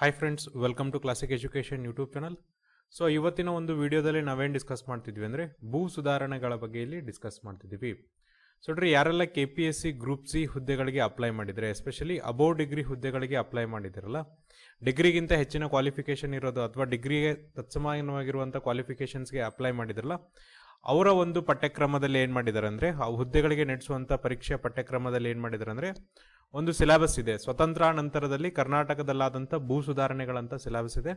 hi friends welcome to classic education YouTube channel so ಇವತ್ತಿನ ಒಂದು ವಿಡಿಯೋದಲ್ಲಿ ನಾವೇನು ಡಿಸ್ಕಸ್ ಮಾಡ್ತಿದ್ವಿ ಅಂದರೆ ಭೂ ಸುಧಾರಣೆಗಳ ಬಗ್ಗೆ ಇಲ್ಲಿ ಡಿಸ್ಕಸ್ ಮಾಡ್ತಿದ್ದೀವಿ ಸೊ ನೋಡ್ರಿ ಯಾರೆಲ್ಲ K P S C group C ಹುದ್ದೆಗಳಿಗೆ ಅಪ್ಲೈ ಮಾಡಿದರೆ ಎಸ್ಪೆಷಲಿ ಅಬೌವ್ ಡಿಗ್ರಿ ಹುದ್ದೆಗಳಿಗೆ ಅಪ್ಲೈ ಮಾಡಿದಿರಲ್ಲ ಡಿಗ್ರಿಗಿಂತ ಹೆಚ್ಚಿನ ಕ್ವಾಲಿಫಿಕೇಷನ್ ಇರೋದು ಅಥವಾ ಡಿಗ್ರಿಗೆ ತತ್ಸಮಾನವಾಗಿರುವಂಥ ಕ್ವಾಲಿಫಿಕೇಷನ್ಸ್ಗೆ ಅಪ್ಲೈ ಮಾಡಿದ್ರಲ್ಲ ಅವರ ಒಂದು ಪಠ್ಯಕ್ರಮದಲ್ಲಿ ಏನು ಮಾಡಿದ್ದಾರೆ ಅಂದರೆ ಆ ಹುದ್ದೆಗಳಿಗೆ ನಡೆಸುವಂಥ ಪರೀಕ್ಷೆ ಪಠ್ಯಕ್ರಮದಲ್ಲಿ ಏನು ಮಾಡಿದ್ದಾರೆ ಅಂದರೆ ಒಂದು ಸಿಲೆಬಸ್ ಇದೆ ಸ್ವತಂತ್ರ ನಂತರದಲ್ಲಿ ಕರ್ನಾಟಕದಲ್ಲಾದಂಥ ಭೂ ಸುಧಾರಣೆಗಳಂತ ಸಿಲೆಬಸ್ ಇದೆ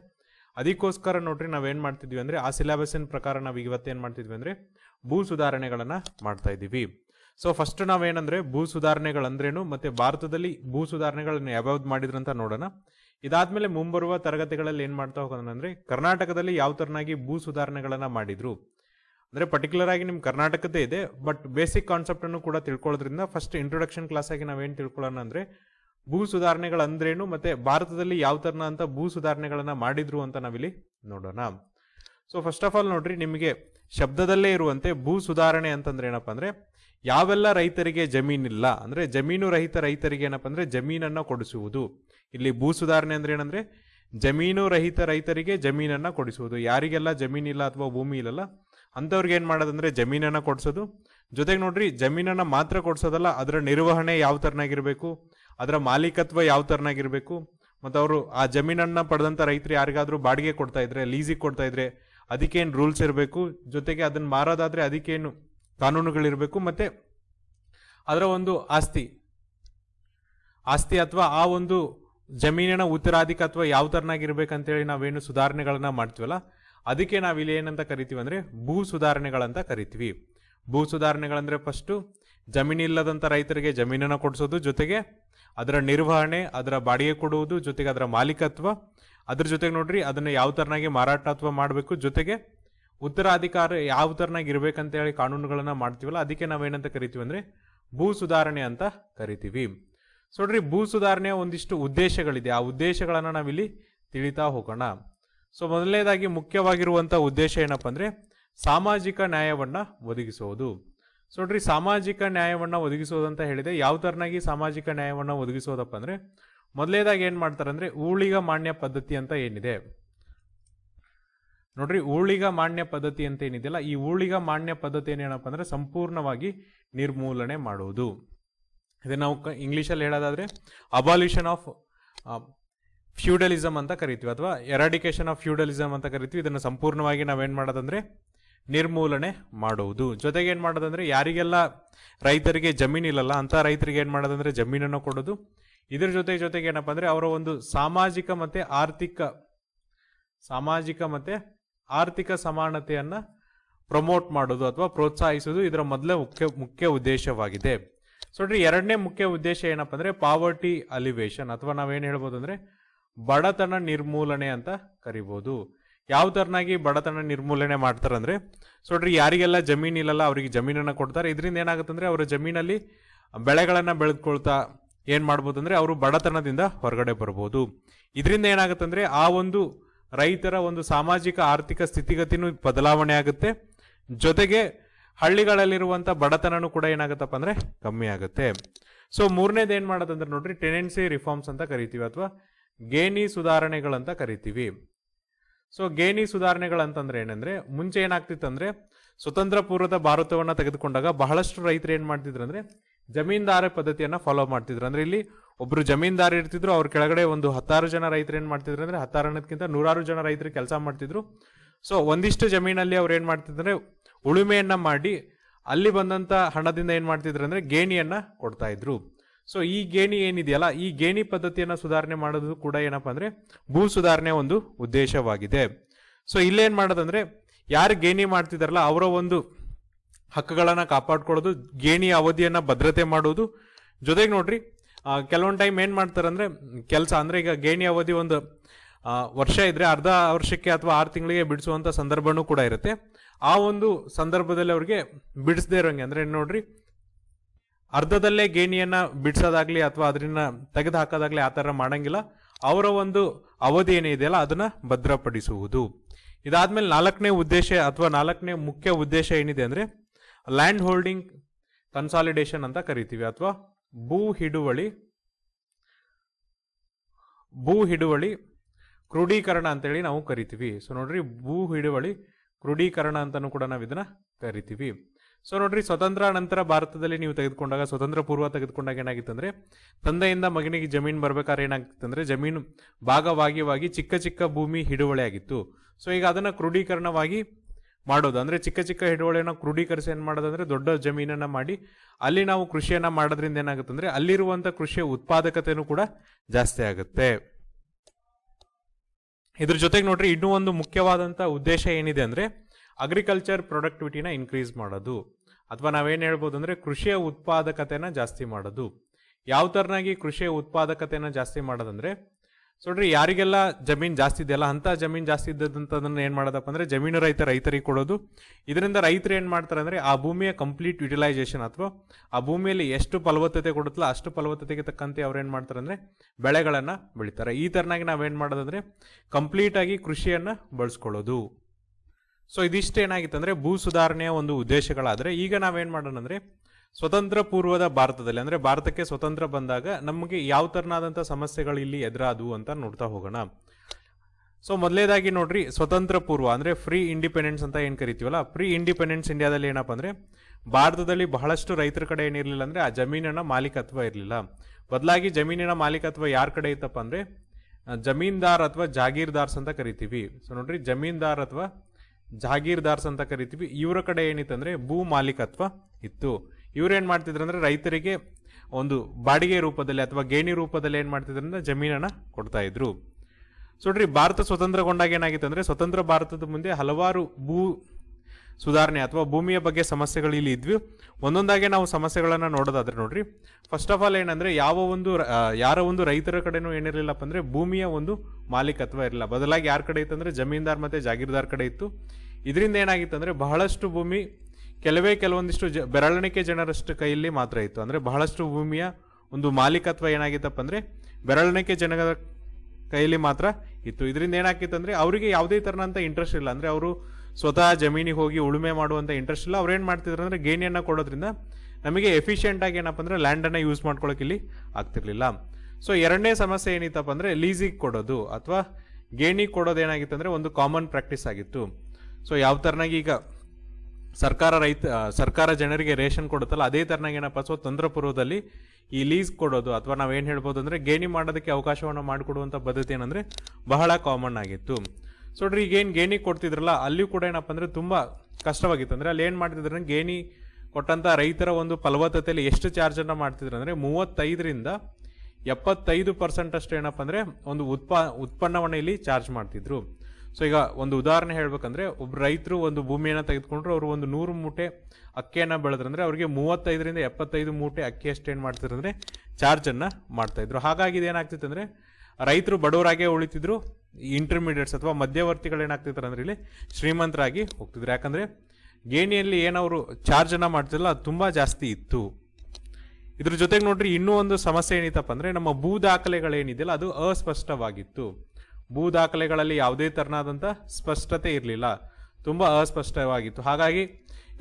ಅದಕ್ಕೋಸ್ಕರ ನೋಡ್ರಿ ನಾವೇನು ಮಾಡ್ತಿದ್ವಿ ಅಂದರೆ ಆ ಸಿಲೆಬಸ್ಸಿನ ಪ್ರಕಾರ ನಾವು ಇವತ್ತೇನು ಮಾಡ್ತಿದ್ವಿ ಅಂದರೆ ಭೂ ಸುಧಾರಣೆಗಳನ್ನು ಮಾಡ್ತಾ ಇದ್ದೀವಿ ಸೊ ಫಸ್ಟ್ ನಾವೇನಂದರೆ ಭೂ ಸುಧಾರಣೆಗಳಂದ್ರೇನು ಮತ್ತು ಭಾರತದಲ್ಲಿ ಭೂ ಸುಧಾರಣೆಗಳನ್ನ ಮಾಡಿದ್ರು ಅಂತ ನೋಡೋಣ ಮೇಲೆ ಮುಂಬರುವ ತರಗತಿಗಳಲ್ಲಿ ಏನು ಮಾಡ್ತಾ ಹೋಗೋಣ ಅಂದರೆ ಕರ್ನಾಟಕದಲ್ಲಿ ಯಾವ ಥರನಾಗಿ ಭೂ ಸುಧಾರಣೆಗಳನ್ನು ಮಾಡಿದ್ರು ಅಂದರೆ ಪರ್ಟಿಕ್ಯುಲರ್ ಆಗಿ ನಿಮ್ಮ ಕರ್ನಾಟಕದ್ದೇ ಇದೆ ಬಟ್ ಬೇಸಿಕ್ ಕಾನ್ಸೆಪ್ಟನ್ನು ಕೂಡ ತಿಳ್ಕೊಳ್ಳೋದ್ರಿಂದ ಫಸ್ಟ್ ಇಂಟ್ರೊಡಕ್ಷನ್ ನಾವು ನಾವೇನು ತಿಳ್ಕೊಳ್ಳೋಣ ಅಂದರೆ ಭೂ ಸುಧಾರಣೆಗಳು ಅಂದ್ರೇನು ಮತ್ತು ಭಾರತದಲ್ಲಿ ಯಾವ ಥರನ ಅಂತ ಭೂ ಸುಧಾರಣೆಗಳನ್ನು ಮಾಡಿದ್ರು ಅಂತ ನಾವಿಲ್ಲಿ ನೋಡೋಣ ಸೊ ಫಸ್ಟ್ ಆಫ್ ಆಲ್ ನೋಡ್ರಿ ನಿಮಗೆ ಶಬ್ದದಲ್ಲೇ ಇರುವಂತೆ ಭೂ ಸುಧಾರಣೆ ಅಂತಂದ್ರೆ ಏನಪ್ಪ ಅಂದರೆ ಯಾವೆಲ್ಲ ರೈತರಿಗೆ ಜಮೀನಿಲ್ಲ ಅಂದರೆ ಜಮೀನು ರಹಿತ ರೈತರಿಗೆ ಏನಪ್ಪ ಅಂದರೆ ಜಮೀನನ್ನು ಕೊಡಿಸುವುದು ಇಲ್ಲಿ ಭೂ ಸುಧಾರಣೆ ಅಂದ್ರೆ ಏನಂದ್ರೆ ಜಮೀನು ರಹಿತ ರೈತರಿಗೆ ಜಮೀನನ್ನು ಕೊಡಿಸುವುದು ಯಾರಿಗೆಲ್ಲ ಜಮೀನಿಲ್ಲ ಅಥವಾ ಭೂಮಿ ಇಲ್ಲಲ್ಲ ಅಂಥವ್ರಿಗೆ ಏನು ಮಾಡೋದಂದ್ರೆ ಜಮೀನನ್ನು ಕೊಡಿಸೋದು ಜೊತೆಗೆ ನೋಡ್ರಿ ಜಮೀನನ್ನು ಮಾತ್ರ ಕೊಡಿಸೋದಲ್ಲ ಅದರ ನಿರ್ವಹಣೆ ಯಾವ ಥರನಾಗಿರಬೇಕು ಅದರ ಮಾಲೀಕತ್ವ ಯಾವ ಥರನಾಗಿರಬೇಕು ಮತ್ತು ಅವರು ಆ ಜಮೀನನ್ನು ಪಡೆದಂಥ ರೈತರು ಯಾರಿಗಾದರೂ ಬಾಡಿಗೆ ಕೊಡ್ತಾ ಇದ್ರೆ ಲೀಸಿಗೆ ಕೊಡ್ತಾ ಇದ್ರೆ ಅದಕ್ಕೇನು ರೂಲ್ಸ್ ಇರಬೇಕು ಜೊತೆಗೆ ಅದನ್ನು ಮಾರೋದಾದರೆ ಅದಕ್ಕೇನು ಕಾನೂನುಗಳಿರಬೇಕು ಮತ್ತು ಅದರ ಒಂದು ಆಸ್ತಿ ಆಸ್ತಿ ಅಥವಾ ಆ ಒಂದು ಜಮೀನಿನ ಉತ್ತರಾಧಿಕ ಅಥವಾ ಯಾವ ಥರನಾಗಿರ್ಬೇಕಂತೇಳಿ ನಾವೇನು ಸುಧಾರಣೆಗಳನ್ನ ಮಾಡ್ತೀವಲ್ಲ ಅದಕ್ಕೆ ನಾವಿಲ್ಲಿ ಏನಂತ ಕರಿತೀವಿ ಅಂದರೆ ಭೂ ಸುಧಾರಣೆಗಳಂತ ಕರಿತೀವಿ ಭೂ ಸುಧಾರಣೆಗಳಂದರೆ ಫಸ್ಟು ಜಮೀನಿಲ್ಲದಂಥ ರೈತರಿಗೆ ಜಮೀನನ್ನು ಕೊಡಿಸೋದು ಜೊತೆಗೆ ಅದರ ನಿರ್ವಹಣೆ ಅದರ ಬಾಡಿಗೆ ಕೊಡುವುದು ಜೊತೆಗೆ ಅದರ ಮಾಲೀಕತ್ವ ಅದ್ರ ಜೊತೆಗೆ ನೋಡ್ರಿ ಅದನ್ನು ಯಾವ ತರನಾಗಿ ಮಾರಾಟ ಅಥವಾ ಮಾಡಬೇಕು ಜೊತೆಗೆ ಉತ್ತರಾಧಿಕಾರ ಯಾವ ಥರನಾಗಿ ಇರ್ಬೇಕಂತ ಹೇಳಿ ಕಾನೂನುಗಳನ್ನು ಮಾಡ್ತೀವಲ್ಲ ಅದಕ್ಕೆ ನಾವೇನಂತ ಕರಿತೀವಿ ಅಂದರೆ ಭೂ ಸುಧಾರಣೆ ಅಂತ ಕರಿತೀವಿ ಸೊ ನೋಡ್ರಿ ಭೂ ಸುಧಾರಣೆಯ ಒಂದಿಷ್ಟು ಉದ್ದೇಶಗಳಿದೆ ಆ ಉದ್ದೇಶಗಳನ್ನು ನಾವಿಲ್ಲಿ ತಿಳಿತಾ ಹೋಗೋಣ ಸೊ ಮೊದಲನೇದಾಗಿ ಮುಖ್ಯವಾಗಿರುವಂಥ ಉದ್ದೇಶ ಏನಪ್ಪ ಅಂದರೆ ಸಾಮಾಜಿಕ ನ್ಯಾಯವನ್ನು ಒದಗಿಸುವುದು ಸೊ ನೋಡ್ರಿ ಸಾಮಾಜಿಕ ನ್ಯಾಯವನ್ನು ಒದಗಿಸೋದಂತ ಹೇಳಿದೆ ಯಾವ ಥರನಾಗಿ ಸಾಮಾಜಿಕ ನ್ಯಾಯವನ್ನು ಒದಗಿಸೋದಪ್ಪ ಅಂದರೆ ಮೊದಲನೇದಾಗಿ ಏನು ಮಾಡ್ತಾರೆ ಅಂದರೆ ಊಳಿಗ ಮಾನ್ಯ ಪದ್ಧತಿ ಅಂತ ಏನಿದೆ ನೋಡ್ರಿ ಊಳಿಗ ಮಾನ್ಯ ಪದ್ಧತಿ ಅಂತ ಏನಿದೆಯಲ್ಲ ಈ ಊಳಿಗ ಮಾನ್ಯ ಪದ್ಧತಿ ಏನಪ್ಪ ಅಂದರೆ ಸಂಪೂರ್ಣವಾಗಿ ನಿರ್ಮೂಲನೆ ಮಾಡುವುದು ಇದನ್ನು ನಾವು ಇಂಗ್ಲೀಷಲ್ಲಿ ಹೇಳೋದಾದರೆ ಅಬಾಲ್ಯೂಷನ್ ಆಫ್ ಫ್ಯೂಡಲಿಸಮ್ ಅಂತ ಕರಿತೀವಿ ಅಥವಾ ಎರಾಡಿಕೇಶನ್ ಆಫ್ ಫ್ಯೂಡಲಿಸಮ್ ಅಂತ ಕರಿತೀವಿ ಇದನ್ನು ಸಂಪೂರ್ಣವಾಗಿ ನಾವೇನು ಮಾಡೋದಂದ್ರೆ ನಿರ್ಮೂಲನೆ ಮಾಡುವುದು ಜೊತೆಗೆ ಏನು ಮಾಡೋದಂದ್ರೆ ಯಾರಿಗೆಲ್ಲ ರೈತರಿಗೆ ಇಲ್ಲಲ್ಲ ಅಂಥ ರೈತರಿಗೆ ಏನು ಮಾಡೋದಂದ್ರೆ ಜಮೀನನ್ನು ಕೊಡೋದು ಇದ್ರ ಜೊತೆ ಜೊತೆಗೆ ಏನಪ್ಪ ಅಂದರೆ ಅವರ ಒಂದು ಸಾಮಾಜಿಕ ಮತ್ತು ಆರ್ಥಿಕ ಸಾಮಾಜಿಕ ಮತ್ತು ಆರ್ಥಿಕ ಸಮಾನತೆಯನ್ನು ಪ್ರಮೋಟ್ ಮಾಡೋದು ಅಥವಾ ಪ್ರೋತ್ಸಾಹಿಸೋದು ಇದರ ಮೊದಲ ಮುಖ್ಯ ಮುಖ್ಯ ಉದ್ದೇಶವಾಗಿದೆ ಸೊ ನೋಡ್ರಿ ಎರಡನೇ ಮುಖ್ಯ ಉದ್ದೇಶ ಏನಪ್ಪ ಅಂದರೆ ಪಾವರ್ಟಿ ಅಲಿವೇಶನ್ ಅಥವಾ ನಾವೇನು ಹೇಳ್ಬೋದು ಅಂದರೆ ಬಡತನ ನಿರ್ಮೂಲನೆ ಅಂತ ಕರಿಬೋದು ಯಾವ ಥರನಾಗಿ ಬಡತನ ನಿರ್ಮೂಲನೆ ಮಾಡ್ತಾರೆ ಅಂದರೆ ಸೊ ನೋಡ್ರಿ ಯಾರಿಗೆಲ್ಲ ಜಮೀನು ಇಲ್ಲಲ್ಲ ಅವರಿಗೆ ಜಮೀನನ್ನು ಕೊಡ್ತಾರೆ ಇದರಿಂದ ಏನಾಗುತ್ತೆ ಅಂದರೆ ಅವರ ಜಮೀನಲ್ಲಿ ಬೆಳೆಗಳನ್ನು ಬೆಳೆದುಕೊಳ್ತಾ ಏನು ಮಾಡ್ಬೋದು ಅಂದರೆ ಅವರು ಬಡತನದಿಂದ ಹೊರಗಡೆ ಬರ್ಬೋದು ಇದರಿಂದ ಏನಾಗುತ್ತೆ ಅಂದರೆ ಆ ಒಂದು ರೈತರ ಒಂದು ಸಾಮಾಜಿಕ ಆರ್ಥಿಕ ಸ್ಥಿತಿಗತಿನೂ ಬದಲಾವಣೆ ಆಗುತ್ತೆ ಜೊತೆಗೆ ಹಳ್ಳಿಗಳಲ್ಲಿರುವಂಥ ಬಡತನನೂ ಕೂಡ ಏನಾಗುತ್ತಪ್ಪ ಅಂದರೆ ಕಮ್ಮಿ ಆಗುತ್ತೆ ಸೊ ಮೂರನೇದು ಏನು ಮಾಡೋದಂದ್ರೆ ನೋಡ್ರಿ ಟೆನೆನ್ಸಿ ರಿಫಾರ್ಮ್ಸ್ ಅಂತ ಕರಿತೀವಿ ಅಥವಾ ಗೇಣಿ ಸುಧಾರಣೆಗಳಂತ ಕರಿತೀವಿ ಸೊ ಗೇಣಿ ಸುಧಾರಣೆಗಳಂತಂದ್ರೆ ಏನಂದ್ರೆ ಮುಂಚೆ ಅಂದ್ರೆ ಸ್ವತಂತ್ರ ಪೂರ್ವದ ಭಾರತವನ್ನ ತೆಗೆದುಕೊಂಡಾಗ ಬಹಳಷ್ಟು ರೈತರು ಏನ್ ಮಾಡ್ತಿದ್ರು ಅಂದ್ರೆ ಜಮೀನ್ದಾರ ಪದ್ಧತಿಯನ್ನ ಫಾಲೋ ಮಾಡ್ತಿದ್ರು ಅಂದ್ರೆ ಇಲ್ಲಿ ಒಬ್ರು ಜಮೀನ್ದಾರ ಇರ್ತಿದ್ರು ಅವ್ರ ಕೆಳಗಡೆ ಒಂದು ಹತ್ತಾರು ಜನ ರೈತರು ಏನು ಮಾಡ್ತಿದ್ರು ಅಂದ್ರೆ ಹತ್ತಾರು ಅನ್ನೋದಕ್ಕಿಂತ ನೂರಾರು ಜನ ರೈತರು ಕೆಲಸ ಮಾಡ್ತಿದ್ರು ಸೊ ಒಂದಿಷ್ಟು ಜಮೀನಲ್ಲಿ ಅವ್ರು ಏನು ಮಾಡ್ತಿದ್ರೆ ಉಳುಮೆಯನ್ನ ಮಾಡಿ ಅಲ್ಲಿ ಬಂದಂತ ಹಣದಿಂದ ಏನು ಮಾಡ್ತಿದ್ರು ಅಂದ್ರೆ ಗೇಣಿಯನ್ನ ಕೊಡ್ತಾ ಇದ್ರು ಸೊ ಈ ಗೇಣಿ ಏನಿದೆಯಲ್ಲ ಈ ಗೇಣಿ ಪದ್ಧತಿಯನ್ನು ಸುಧಾರಣೆ ಮಾಡೋದು ಕೂಡ ಏನಪ್ಪ ಅಂದರೆ ಭೂ ಸುಧಾರಣೆ ಒಂದು ಉದ್ದೇಶವಾಗಿದೆ ಸೊ ಇಲ್ಲೇನು ಮಾಡೋದಂದ್ರೆ ಯಾರು ಗೇಣಿ ಮಾಡ್ತಿದಾರಲ್ಲ ಅವರ ಒಂದು ಹಕ್ಕುಗಳನ್ನು ಕಾಪಾಡ್ಕೊಳ್ಳೋದು ಗೇಣಿ ಅವಧಿಯನ್ನು ಭದ್ರತೆ ಮಾಡೋದು ಜೊತೆಗೆ ನೋಡ್ರಿ ಕೆಲವೊಂದು ಟೈಮ್ ಏನು ಮಾಡ್ತಾರಂದ್ರೆ ಕೆಲಸ ಅಂದರೆ ಈಗ ಗೇಣಿ ಅವಧಿ ಒಂದು ವರ್ಷ ಇದ್ದರೆ ಅರ್ಧ ವರ್ಷಕ್ಕೆ ಅಥವಾ ಆರು ತಿಂಗಳಿಗೆ ಬಿಡಿಸುವಂಥ ಸಂದರ್ಭನೂ ಕೂಡ ಇರುತ್ತೆ ಆ ಒಂದು ಸಂದರ್ಭದಲ್ಲಿ ಅವ್ರಿಗೆ ಬಿಡಿಸದೇ ಇರೋಂಗೆ ಅಂದರೆ ನೋಡ್ರಿ ಅರ್ಧದಲ್ಲೇ ಗೇಣಿಯನ್ನ ಬಿಡಿಸೋದಾಗ್ಲಿ ಅಥವಾ ಅದರಿಂದ ತೆಗೆದು ಹಾಕೋದಾಗ್ಲಿ ಆ ಥರ ಮಾಡಂಗಿಲ್ಲ ಅವರ ಒಂದು ಅವಧಿ ಏನಿದೆಯಲ್ಲ ಅದನ್ನ ಭದ್ರಪಡಿಸುವುದು ಇದಾದ್ಮೇಲೆ ನಾಲ್ಕನೇ ಉದ್ದೇಶ ಅಥವಾ ನಾಲ್ಕನೇ ಮುಖ್ಯ ಉದ್ದೇಶ ಏನಿದೆ ಅಂದ್ರೆ ಲ್ಯಾಂಡ್ ಹೋಲ್ಡಿಂಗ್ ಕನ್ಸಾಲಿಡೇಷನ್ ಅಂತ ಕರಿತೀವಿ ಅಥವಾ ಭೂ ಹಿಡುವಳಿ ಭೂ ಹಿಡುವಳಿ ಕ್ರೋಢೀಕರಣ ಅಂತೇಳಿ ನಾವು ಕರಿತೀವಿ ಸೊ ನೋಡ್ರಿ ಭೂ ಹಿಡುವಳಿ ಕ್ರೋಢೀಕರಣ ಅಂತಾನು ಕೂಡ ನಾವು ಇದನ್ನ ಕರಿತೀವಿ ಸೊ ನೋಡ್ರಿ ಸ್ವತಂತ್ರ ನಂತರ ಭಾರತದಲ್ಲಿ ನೀವು ತೆಗೆದುಕೊಂಡಾಗ ಸ್ವತಂತ್ರ ಪೂರ್ವ ತೆಗೆದುಕೊಂಡಾಗ ಏನಾಗಿತ್ತಂದ್ರೆ ತಂದೆಯಿಂದ ಮಗನಿಗೆ ಜಮೀನು ಬರ್ಬೇಕಾದ್ರೆ ಅಂದ್ರೆ ಜಮೀನು ಭಾಗವಾಗಿವಾಗಿ ಚಿಕ್ಕ ಚಿಕ್ಕ ಭೂಮಿ ಹಿಡುವಳಿ ಆಗಿತ್ತು ಸೊ ಈಗ ಅದನ್ನ ಕ್ರೋಢೀಕರಣವಾಗಿ ಮಾಡೋದು ಅಂದರೆ ಚಿಕ್ಕ ಚಿಕ್ಕ ಹಿಡುವಳಿಯನ್ನು ಕ್ರೋಢೀಕರಿಸಿ ಏನು ಮಾಡೋದಂದ್ರೆ ದೊಡ್ಡ ಜಮೀನನ್ನು ಮಾಡಿ ಅಲ್ಲಿ ನಾವು ಕೃಷಿಯನ್ನು ಮಾಡೋದ್ರಿಂದ ಏನಾಗುತ್ತೆ ಅಂದರೆ ಅಲ್ಲಿರುವಂಥ ಕೃಷಿಯ ಉತ್ಪಾದಕತೆಯೂ ಕೂಡ ಜಾಸ್ತಿ ಆಗುತ್ತೆ ಇದ್ರ ಜೊತೆಗೆ ನೋಡ್ರಿ ಇನ್ನೂ ಒಂದು ಮುಖ್ಯವಾದಂಥ ಉದ್ದೇಶ ಏನಿದೆ ಅಂದರೆ ಅಗ್ರಿಕಲ್ಚರ್ ಪ್ರೊಡಕ್ಟಿವಿಟಿನ ಇನ್ಕ್ರೀಸ್ ಮಾಡೋದು ಅಥವಾ ನಾವೇನು ಹೇಳ್ಬೋದು ಅಂದರೆ ಕೃಷಿಯ ಉತ್ಪಾದಕತೆನ ಜಾಸ್ತಿ ಮಾಡೋದು ಯಾವ ಥರನಾಗಿ ಕೃಷಿಯ ಉತ್ಪಾದಕತೆಯನ್ನು ಜಾಸ್ತಿ ಮಾಡೋದಂದ್ರೆ ನೋಡ್ರಿ ಯಾರಿಗೆಲ್ಲ ಜಮೀನು ಜಾಸ್ತಿ ಇದೆಯಲ್ಲ ಅಂಥ ಜಮೀನು ಜಾಸ್ತಿ ಇದ್ದದಂಥದನ್ನು ಏನು ಮಾಡೋದಪ್ಪ ಅಂದರೆ ಜಮೀನು ರೈತ ರೈತರಿಗೆ ಕೊಡೋದು ಇದರಿಂದ ರೈತರು ಏನು ಮಾಡ್ತಾರೆ ಅಂದರೆ ಆ ಭೂಮಿಯ ಕಂಪ್ಲೀಟ್ ಯುಟಿಲೈಸೇಷನ್ ಅಥವಾ ಆ ಭೂಮಿಯಲ್ಲಿ ಎಷ್ಟು ಫಲವತ್ತತೆ ಕೊಡುತ್ತಲ್ಲ ಅಷ್ಟು ಫಲವತ್ತತೆಗೆ ತಕ್ಕಂತೆ ಅವ್ರು ಏನು ಮಾಡ್ತಾರೆ ಅಂದರೆ ಬೆಳೆಗಳನ್ನು ಬೆಳಿತಾರೆ ಈ ಥರನಾಗಿ ನಾವೇನು ಮಾಡೋದಂದರೆ ಕಂಪ್ಲೀಟಾಗಿ ಕೃಷಿಯನ್ನು ಬಳಸ್ಕೊಳ್ಳೋದು ಸೊ ಏನಾಗಿತ್ತು ಅಂದರೆ ಭೂ ಸುಧಾರಣೆಯ ಒಂದು ಉದ್ದೇಶಗಳಾದರೆ ಈಗ ನಾವೇನು ಮಾಡೋಣ ಅಂದರೆ ಸ್ವತಂತ್ರ ಪೂರ್ವದ ಭಾರತದಲ್ಲಿ ಅಂದರೆ ಭಾರತಕ್ಕೆ ಸ್ವತಂತ್ರ ಬಂದಾಗ ನಮಗೆ ಯಾವ ಥರನಾದಂಥ ಸಮಸ್ಯೆಗಳು ಇಲ್ಲಿ ಎದುರಾದವು ಅಂತ ನೋಡ್ತಾ ಹೋಗೋಣ ಸೊ ಮೊದಲೇದಾಗಿ ನೋಡ್ರಿ ಸ್ವತಂತ್ರ ಪೂರ್ವ ಅಂದರೆ ಫ್ರೀ ಇಂಡಿಪೆಂಡೆನ್ಸ್ ಅಂತ ಏನು ಕರಿತೀವಲ್ಲ ಫ್ರೀ ಇಂಡಿಪೆಂಡೆನ್ಸ್ ಇಂಡಿಯಾದಲ್ಲಿ ಏನಪ್ಪ ಅಂದರೆ ಭಾರತದಲ್ಲಿ ಬಹಳಷ್ಟು ರೈತರ ಕಡೆ ಏನಿರಲಿಲ್ಲ ಅಂದರೆ ಆ ಜಮೀನಿನ ಮಾಲೀಕತ್ವ ಇರಲಿಲ್ಲ ಬದಲಾಗಿ ಜಮೀನಿನ ಮಾಲೀಕತ್ವ ಯಾರ ಕಡೆ ಇತ್ತಪ್ಪ ಅಂದರೆ ಜಮೀನ್ದಾರ್ ಅಥವಾ ಜಾಗೀರ್ದಾರ್ಸ್ ಅಂತ ಕರಿತೀವಿ ಸೊ ನೋಡ್ರಿ ಜಮೀನ್ದಾರ್ ಅಥವಾ ಜಹಾಗೀರ್ದಾರ್ಸ್ ಅಂತ ಕರಿತೀವಿ ಇವರ ಕಡೆ ಏನಿತ್ತಂದ್ರೆ ಭೂ ಮಾಲೀಕತ್ವ ಇತ್ತು ಏನು ಮಾಡ್ತಿದ್ರು ಅಂದರೆ ರೈತರಿಗೆ ಒಂದು ಬಾಡಿಗೆ ರೂಪದಲ್ಲಿ ಅಥವಾ ಗೇಣಿ ರೂಪದಲ್ಲಿ ಏನು ಮಾಡ್ತಿದ್ರು ಮಾಡ್ತಿದ್ರಂದ್ರೆ ಜಮೀನನ್ನು ಕೊಡ್ತಾ ಇದ್ರು ಸೊಡ್ರಿ ಭಾರತ ಸ್ವತಂತ್ರಗೊಂಡಾಗ ಏನಾಗಿತ್ತು ಅಂದರೆ ಸ್ವತಂತ್ರ ಭಾರತದ ಮುಂದೆ ಹಲವಾರು ಭೂ ಸುಧಾರಣೆ ಅಥವಾ ಭೂಮಿಯ ಬಗ್ಗೆ ಸಮಸ್ಯೆಗಳು ಇಲ್ಲಿ ಇದ್ವಿ ಒಂದೊಂದಾಗೆ ನಾವು ಸಮಸ್ಯೆಗಳನ್ನು ನೋಡೋದಾದ್ರೆ ನೋಡ್ರಿ ಫಸ್ಟ್ ಆಫ್ ಆಲ್ ಏನಂದ್ರೆ ಯಾವ ಒಂದು ಯಾರ ಒಂದು ರೈತರ ಕಡೆನೂ ಏನಿರಲಿಲ್ಲಪ್ಪ ಅಂದ್ರೆ ಭೂಮಿಯ ಒಂದು ಮಾಲೀಕತ್ವ ಇರಲಿಲ್ಲ ಬದಲಾಗಿ ಯಾರ ಕಡೆ ಇತ್ತಂದ್ರೆ ಜಮೀನ್ದಾರ್ ಮತ್ತೆ ಜಾಗೀರ್ದಾರ್ ಕಡೆ ಇತ್ತು ಇದರಿಂದ ಏನಾಗಿತ್ತಂದ್ರೆ ಬಹಳಷ್ಟು ಭೂಮಿ ಕೆಲವೇ ಕೆಲವೊಂದಿಷ್ಟು ಜ ಬೆರಳಣಿಕೆ ಜನರಷ್ಟು ಕೈಯಲ್ಲಿ ಮಾತ್ರ ಇತ್ತು ಅಂದರೆ ಬಹಳಷ್ಟು ಭೂಮಿಯ ಒಂದು ಮಾಲೀಕತ್ವ ಏನಾಗಿತ್ತಪ್ಪ ಅಂದರೆ ಬೆರಳಣಿಕೆ ಜನರ ಕೈಯಲ್ಲಿ ಮಾತ್ರ ಇತ್ತು ಇದರಿಂದ ಏನಾಗಿತ್ತು ಅಂದರೆ ಅವರಿಗೆ ಯಾವುದೇ ಥರನಂಥ ಇಂಟ್ರೆಸ್ಟ್ ಇಲ್ಲ ಅಂದರೆ ಅವರು ಸ್ವತಃ ಜಮೀನಿಗೆ ಹೋಗಿ ಉಳುಮೆ ಮಾಡುವಂಥ ಇಂಟ್ರೆಸ್ಟ್ ಇಲ್ಲ ಅವ್ರು ಏನು ಮಾಡ್ತಿದ್ರು ಅಂದರೆ ಗೇಣಿಯನ್ನು ಕೊಡೋದ್ರಿಂದ ನಮಗೆ ಎಫಿಷಿಯೆಂಟಾಗಿ ಏನಪ್ಪ ಅಂದರೆ ಲ್ಯಾಂಡನ್ನು ಯೂಸ್ ಮಾಡ್ಕೊಳ್ಳೋಕೆ ಇಲ್ಲಿ ಆಗ್ತಿರ್ಲಿಲ್ಲ ಸೊ ಎರಡನೇ ಸಮಸ್ಯೆ ಏನಿತ್ತಪ್ಪ ಅಂದರೆ ಲೀಸಿಗೆ ಕೊಡೋದು ಅಥವಾ ಗೇಣಿ ಕೊಡೋದು ಅಂದರೆ ಒಂದು ಕಾಮನ್ ಪ್ರಾಕ್ಟೀಸ್ ಆಗಿತ್ತು ಸೊ ಯಾವ ಥರನಾಗಿ ಈಗ ಸರ್ಕಾರ ರೈತ ಸರ್ಕಾರ ಜನರಿಗೆ ರೇಷನ್ ಕೊಡುತ್ತಲ್ಲ ಅದೇ ಥರನಾಗಿ ಏನಪ್ಪ ಸೊ ತಂತ್ರಪೂರ್ವದಲ್ಲಿ ಈ ಲೀಸ್ ಕೊಡೋದು ಅಥವಾ ಏನು ಹೇಳ್ಬೋದು ಅಂದರೆ ಗೇಣಿ ಮಾಡೋದಕ್ಕೆ ಅವಕಾಶವನ್ನು ಮಾಡಿಕೊಡುವಂಥ ಪದ್ಧತಿ ಏನಂದರೆ ಬಹಳ ಕಾಮನ್ ಆಗಿತ್ತು ಸೊ ನೋಡ್ರಿ ಈಗ ಏನು ಗೇಣಿ ಕೊಡ್ತಿದ್ರಲ್ಲ ಅಲ್ಲಿಯೂ ಕೂಡ ಏನಪ್ಪ ಅಂದರೆ ತುಂಬ ಕಷ್ಟವಾಗಿತ್ತು ಅಂದರೆ ಅಲ್ಲಿ ಏನು ಮಾಡ್ತಿದ್ರು ಗೇಣಿ ಕೊಟ್ಟಂಥ ರೈತರ ಒಂದು ಫಲವತ್ತತೆಯಲ್ಲಿ ಎಷ್ಟು ಚಾರ್ಜನ್ನು ಮಾಡ್ತಿದ್ರು ಅಂದರೆ ಮೂವತ್ತೈದರಿಂದ ಎಪ್ಪತ್ತೈದು ಪರ್ಸೆಂಟ್ ಅಷ್ಟು ಏನಪ್ಪ ಅಂದರೆ ಒಂದು ಉತ್ಪಾ ಉತ್ಪನ್ನವನ್ನು ಇಲ್ಲಿ ಚಾರ್ಜ್ ಮಾಡ್ತಿದ್ರು ಸೊ ಈಗ ಒಂದು ಉದಾಹರಣೆ ಹೇಳಬೇಕಂದ್ರೆ ಒಬ್ಬ ರೈತರು ಒಂದು ಭೂಮಿಯನ್ನು ತೆಗೆದುಕೊಂಡ್ರು ಅವರು ಒಂದು ನೂರು ಮೂಟೆ ಅಕ್ಕಿಯನ್ನು ಬೆಳೆದ್ರಂದ್ರೆ ಅವರಿಗೆ ಮೂವತ್ತೈದರಿಂದ ಎಪ್ಪತ್ತೈದು ಮೂಟೆ ಅಕ್ಕಿ ಅಷ್ಟು ಏನು ಮಾಡ್ತಿದ್ರು ಅಂದರೆ ಚಾರ್ಜನ್ನು ಮಾಡ್ತಾಯಿದ್ರು ಹಾಗಾಗಿ ಇದೇನಾಗ್ತಿತ್ತು ಅಂದರೆ ರೈತರು ಬಡವರಾಗೇ ಉಳಿತಿದ್ರು ಇಂಟರ್ಮೀಡಿಯೇಟ್ಸ್ ಅಥವಾ ಏನಾಗ್ತಿದ್ರು ಅಂದ್ರೆ ಇಲ್ಲಿ ಶ್ರೀಮಂತರಾಗಿ ಹೋಗ್ತಿದ್ರು ಯಾಕಂದ್ರೆ ಗೇಣಿಯಲ್ಲಿ ಏನವರು ಅನ್ನ ಮಾಡ್ತಿಲ್ಲ ಅದು ತುಂಬ ಜಾಸ್ತಿ ಇತ್ತು ಇದ್ರ ಜೊತೆಗೆ ನೋಡ್ರಿ ಇನ್ನೂ ಒಂದು ಸಮಸ್ಯೆ ಏನಿತ್ತಪ್ಪ ಅಂದ್ರೆ ನಮ್ಮ ಭೂ ದಾಖಲೆಗಳೇನಿದೆಯಲ್ಲ ಅದು ಅಸ್ಪಷ್ಟವಾಗಿತ್ತು ಭೂ ದಾಖಲೆಗಳಲ್ಲಿ ಯಾವುದೇ ತರನಾದಂತ ಸ್ಪಷ್ಟತೆ ಇರಲಿಲ್ಲ ತುಂಬಾ ಅಸ್ಪಷ್ಟವಾಗಿತ್ತು ಹಾಗಾಗಿ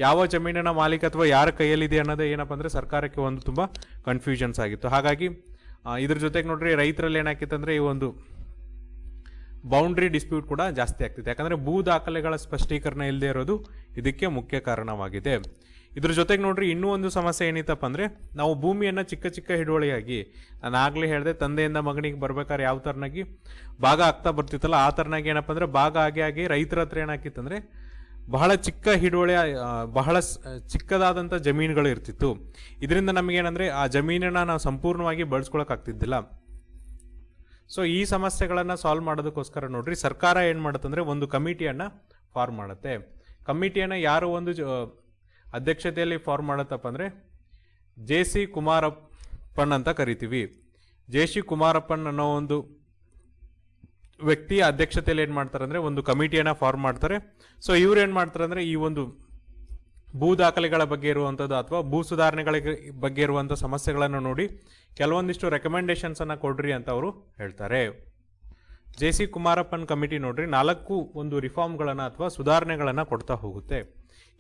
ಯಾವ ಜಮೀನಿನ ಮಾಲೀಕ ಅಥವಾ ಯಾರ ಕೈಯಲ್ಲಿದೆ ಅನ್ನೋದೇ ಏನಪ್ಪ ಅಂದ್ರೆ ಸರ್ಕಾರಕ್ಕೆ ಒಂದು ತುಂಬಾ ಕನ್ಫ್ಯೂಷನ್ಸ್ ಆಗಿತ್ತು ಹಾಗಾಗಿ ಇದ್ರ ಜೊತೆಗೆ ನೋಡ್ರಿ ರೈತರಲ್ಲಿ ಏನಾಕಿತ್ತಂದ್ರೆ ಈ ಒಂದು ಬೌಂಡ್ರಿ ಡಿಸ್ಪ್ಯೂಟ್ ಕೂಡ ಜಾಸ್ತಿ ಆಗ್ತಿದೆ ಯಾಕಂದ್ರೆ ಭೂ ದಾಖಲೆಗಳ ಸ್ಪಷ್ಟೀಕರಣ ಇಲ್ಲದೆ ಇರೋದು ಇದಕ್ಕೆ ಮುಖ್ಯ ಕಾರಣವಾಗಿದೆ ಇದ್ರ ಜೊತೆಗೆ ನೋಡ್ರಿ ಇನ್ನೂ ಒಂದು ಸಮಸ್ಯೆ ಏನಿತ್ತಪ್ಪ ಅಂದ್ರೆ ನಾವು ಭೂಮಿಯನ್ನು ಚಿಕ್ಕ ಚಿಕ್ಕ ಹಿಡುವಳಿಯಾಗಿ ನಾನು ಆಗ್ಲೇ ಹೇಳಿದೆ ತಂದೆಯಿಂದ ಮಗನಿಗೆ ಬರ್ಬೇಕಾದ್ರೆ ಯಾವ ತರನಾಗಿ ಭಾಗ ಆಗ್ತಾ ಬರ್ತಿತ್ತಲ್ಲ ಆ ತರನಾಗಿ ಏನಪ್ಪ ಅಂದ್ರೆ ಭಾಗ ಆಗಿ ಆಗಿ ರೈತರ ಹತ್ರ ಏನಾಕಿತ್ತಂದ್ರೆ ಬಹಳ ಚಿಕ್ಕ ಹಿಡುವಳಿಯ ಬಹಳ ಚಿಕ್ಕದಾದಂಥ ಜಮೀನುಗಳು ಇರ್ತಿತ್ತು ಇದರಿಂದ ನಮಗೇನಂದರೆ ಆ ಜಮೀನನ್ನು ನಾವು ಸಂಪೂರ್ಣವಾಗಿ ಬಳಸ್ಕೊಳಕ್ಕಾಗ್ತಿದ್ದಿಲ್ಲ ಸೊ ಈ ಸಮಸ್ಯೆಗಳನ್ನು ಸಾಲ್ವ್ ಮಾಡೋದಕ್ಕೋಸ್ಕರ ನೋಡ್ರಿ ಸರ್ಕಾರ ಏನು ಮಾಡುತ್ತೆ ಅಂದರೆ ಒಂದು ಕಮಿಟಿಯನ್ನು ಫಾರ್ಮ್ ಮಾಡುತ್ತೆ ಕಮಿಟಿಯನ್ನು ಯಾರು ಒಂದು ಅಧ್ಯಕ್ಷತೆಯಲ್ಲಿ ಫಾರ್ಮ್ ಮಾಡುತ್ತಪ್ಪ ಅಂದರೆ ಜೆ ಸಿ ಕುಮಾರಪ್ಪನ್ ಅಂತ ಕರಿತೀವಿ ಜೆ ಸಿ ಕುಮಾರಪ್ಪನ್ ಅನ್ನೋ ಒಂದು ವ್ಯಕ್ತಿ ಅಧ್ಯಕ್ಷತೆಯಲ್ಲಿ ಏನು ಮಾಡ್ತಾರೆ ಅಂದರೆ ಒಂದು ಕಮಿಟಿಯನ್ನು ಫಾರ್ಮ್ ಮಾಡ್ತಾರೆ ಸೊ ಇವ್ರು ಏನು ಮಾಡ್ತಾರೆ ಅಂದರೆ ಈ ಒಂದು ಭೂ ದಾಖಲೆಗಳ ಬಗ್ಗೆ ಇರುವಂಥದ್ದು ಅಥವಾ ಭೂ ಸುಧಾರಣೆಗಳ ಬಗ್ಗೆ ಇರುವಂಥ ಸಮಸ್ಯೆಗಳನ್ನು ನೋಡಿ ಕೆಲವೊಂದಿಷ್ಟು ರೆಕಮೆಂಡೇಶನ್ಸನ್ನು ಕೊಡ್ರಿ ಅಂತ ಅವರು ಹೇಳ್ತಾರೆ ಜೆ ಸಿ ಕುಮಾರಪ್ಪನ್ ಕಮಿಟಿ ನೋಡ್ರಿ ನಾಲ್ಕು ಒಂದು ರಿಫಾರ್ಮ್ಗಳನ್ನು ಅಥವಾ ಸುಧಾರಣೆಗಳನ್ನು ಕೊಡ್ತಾ ಹೋಗುತ್ತೆ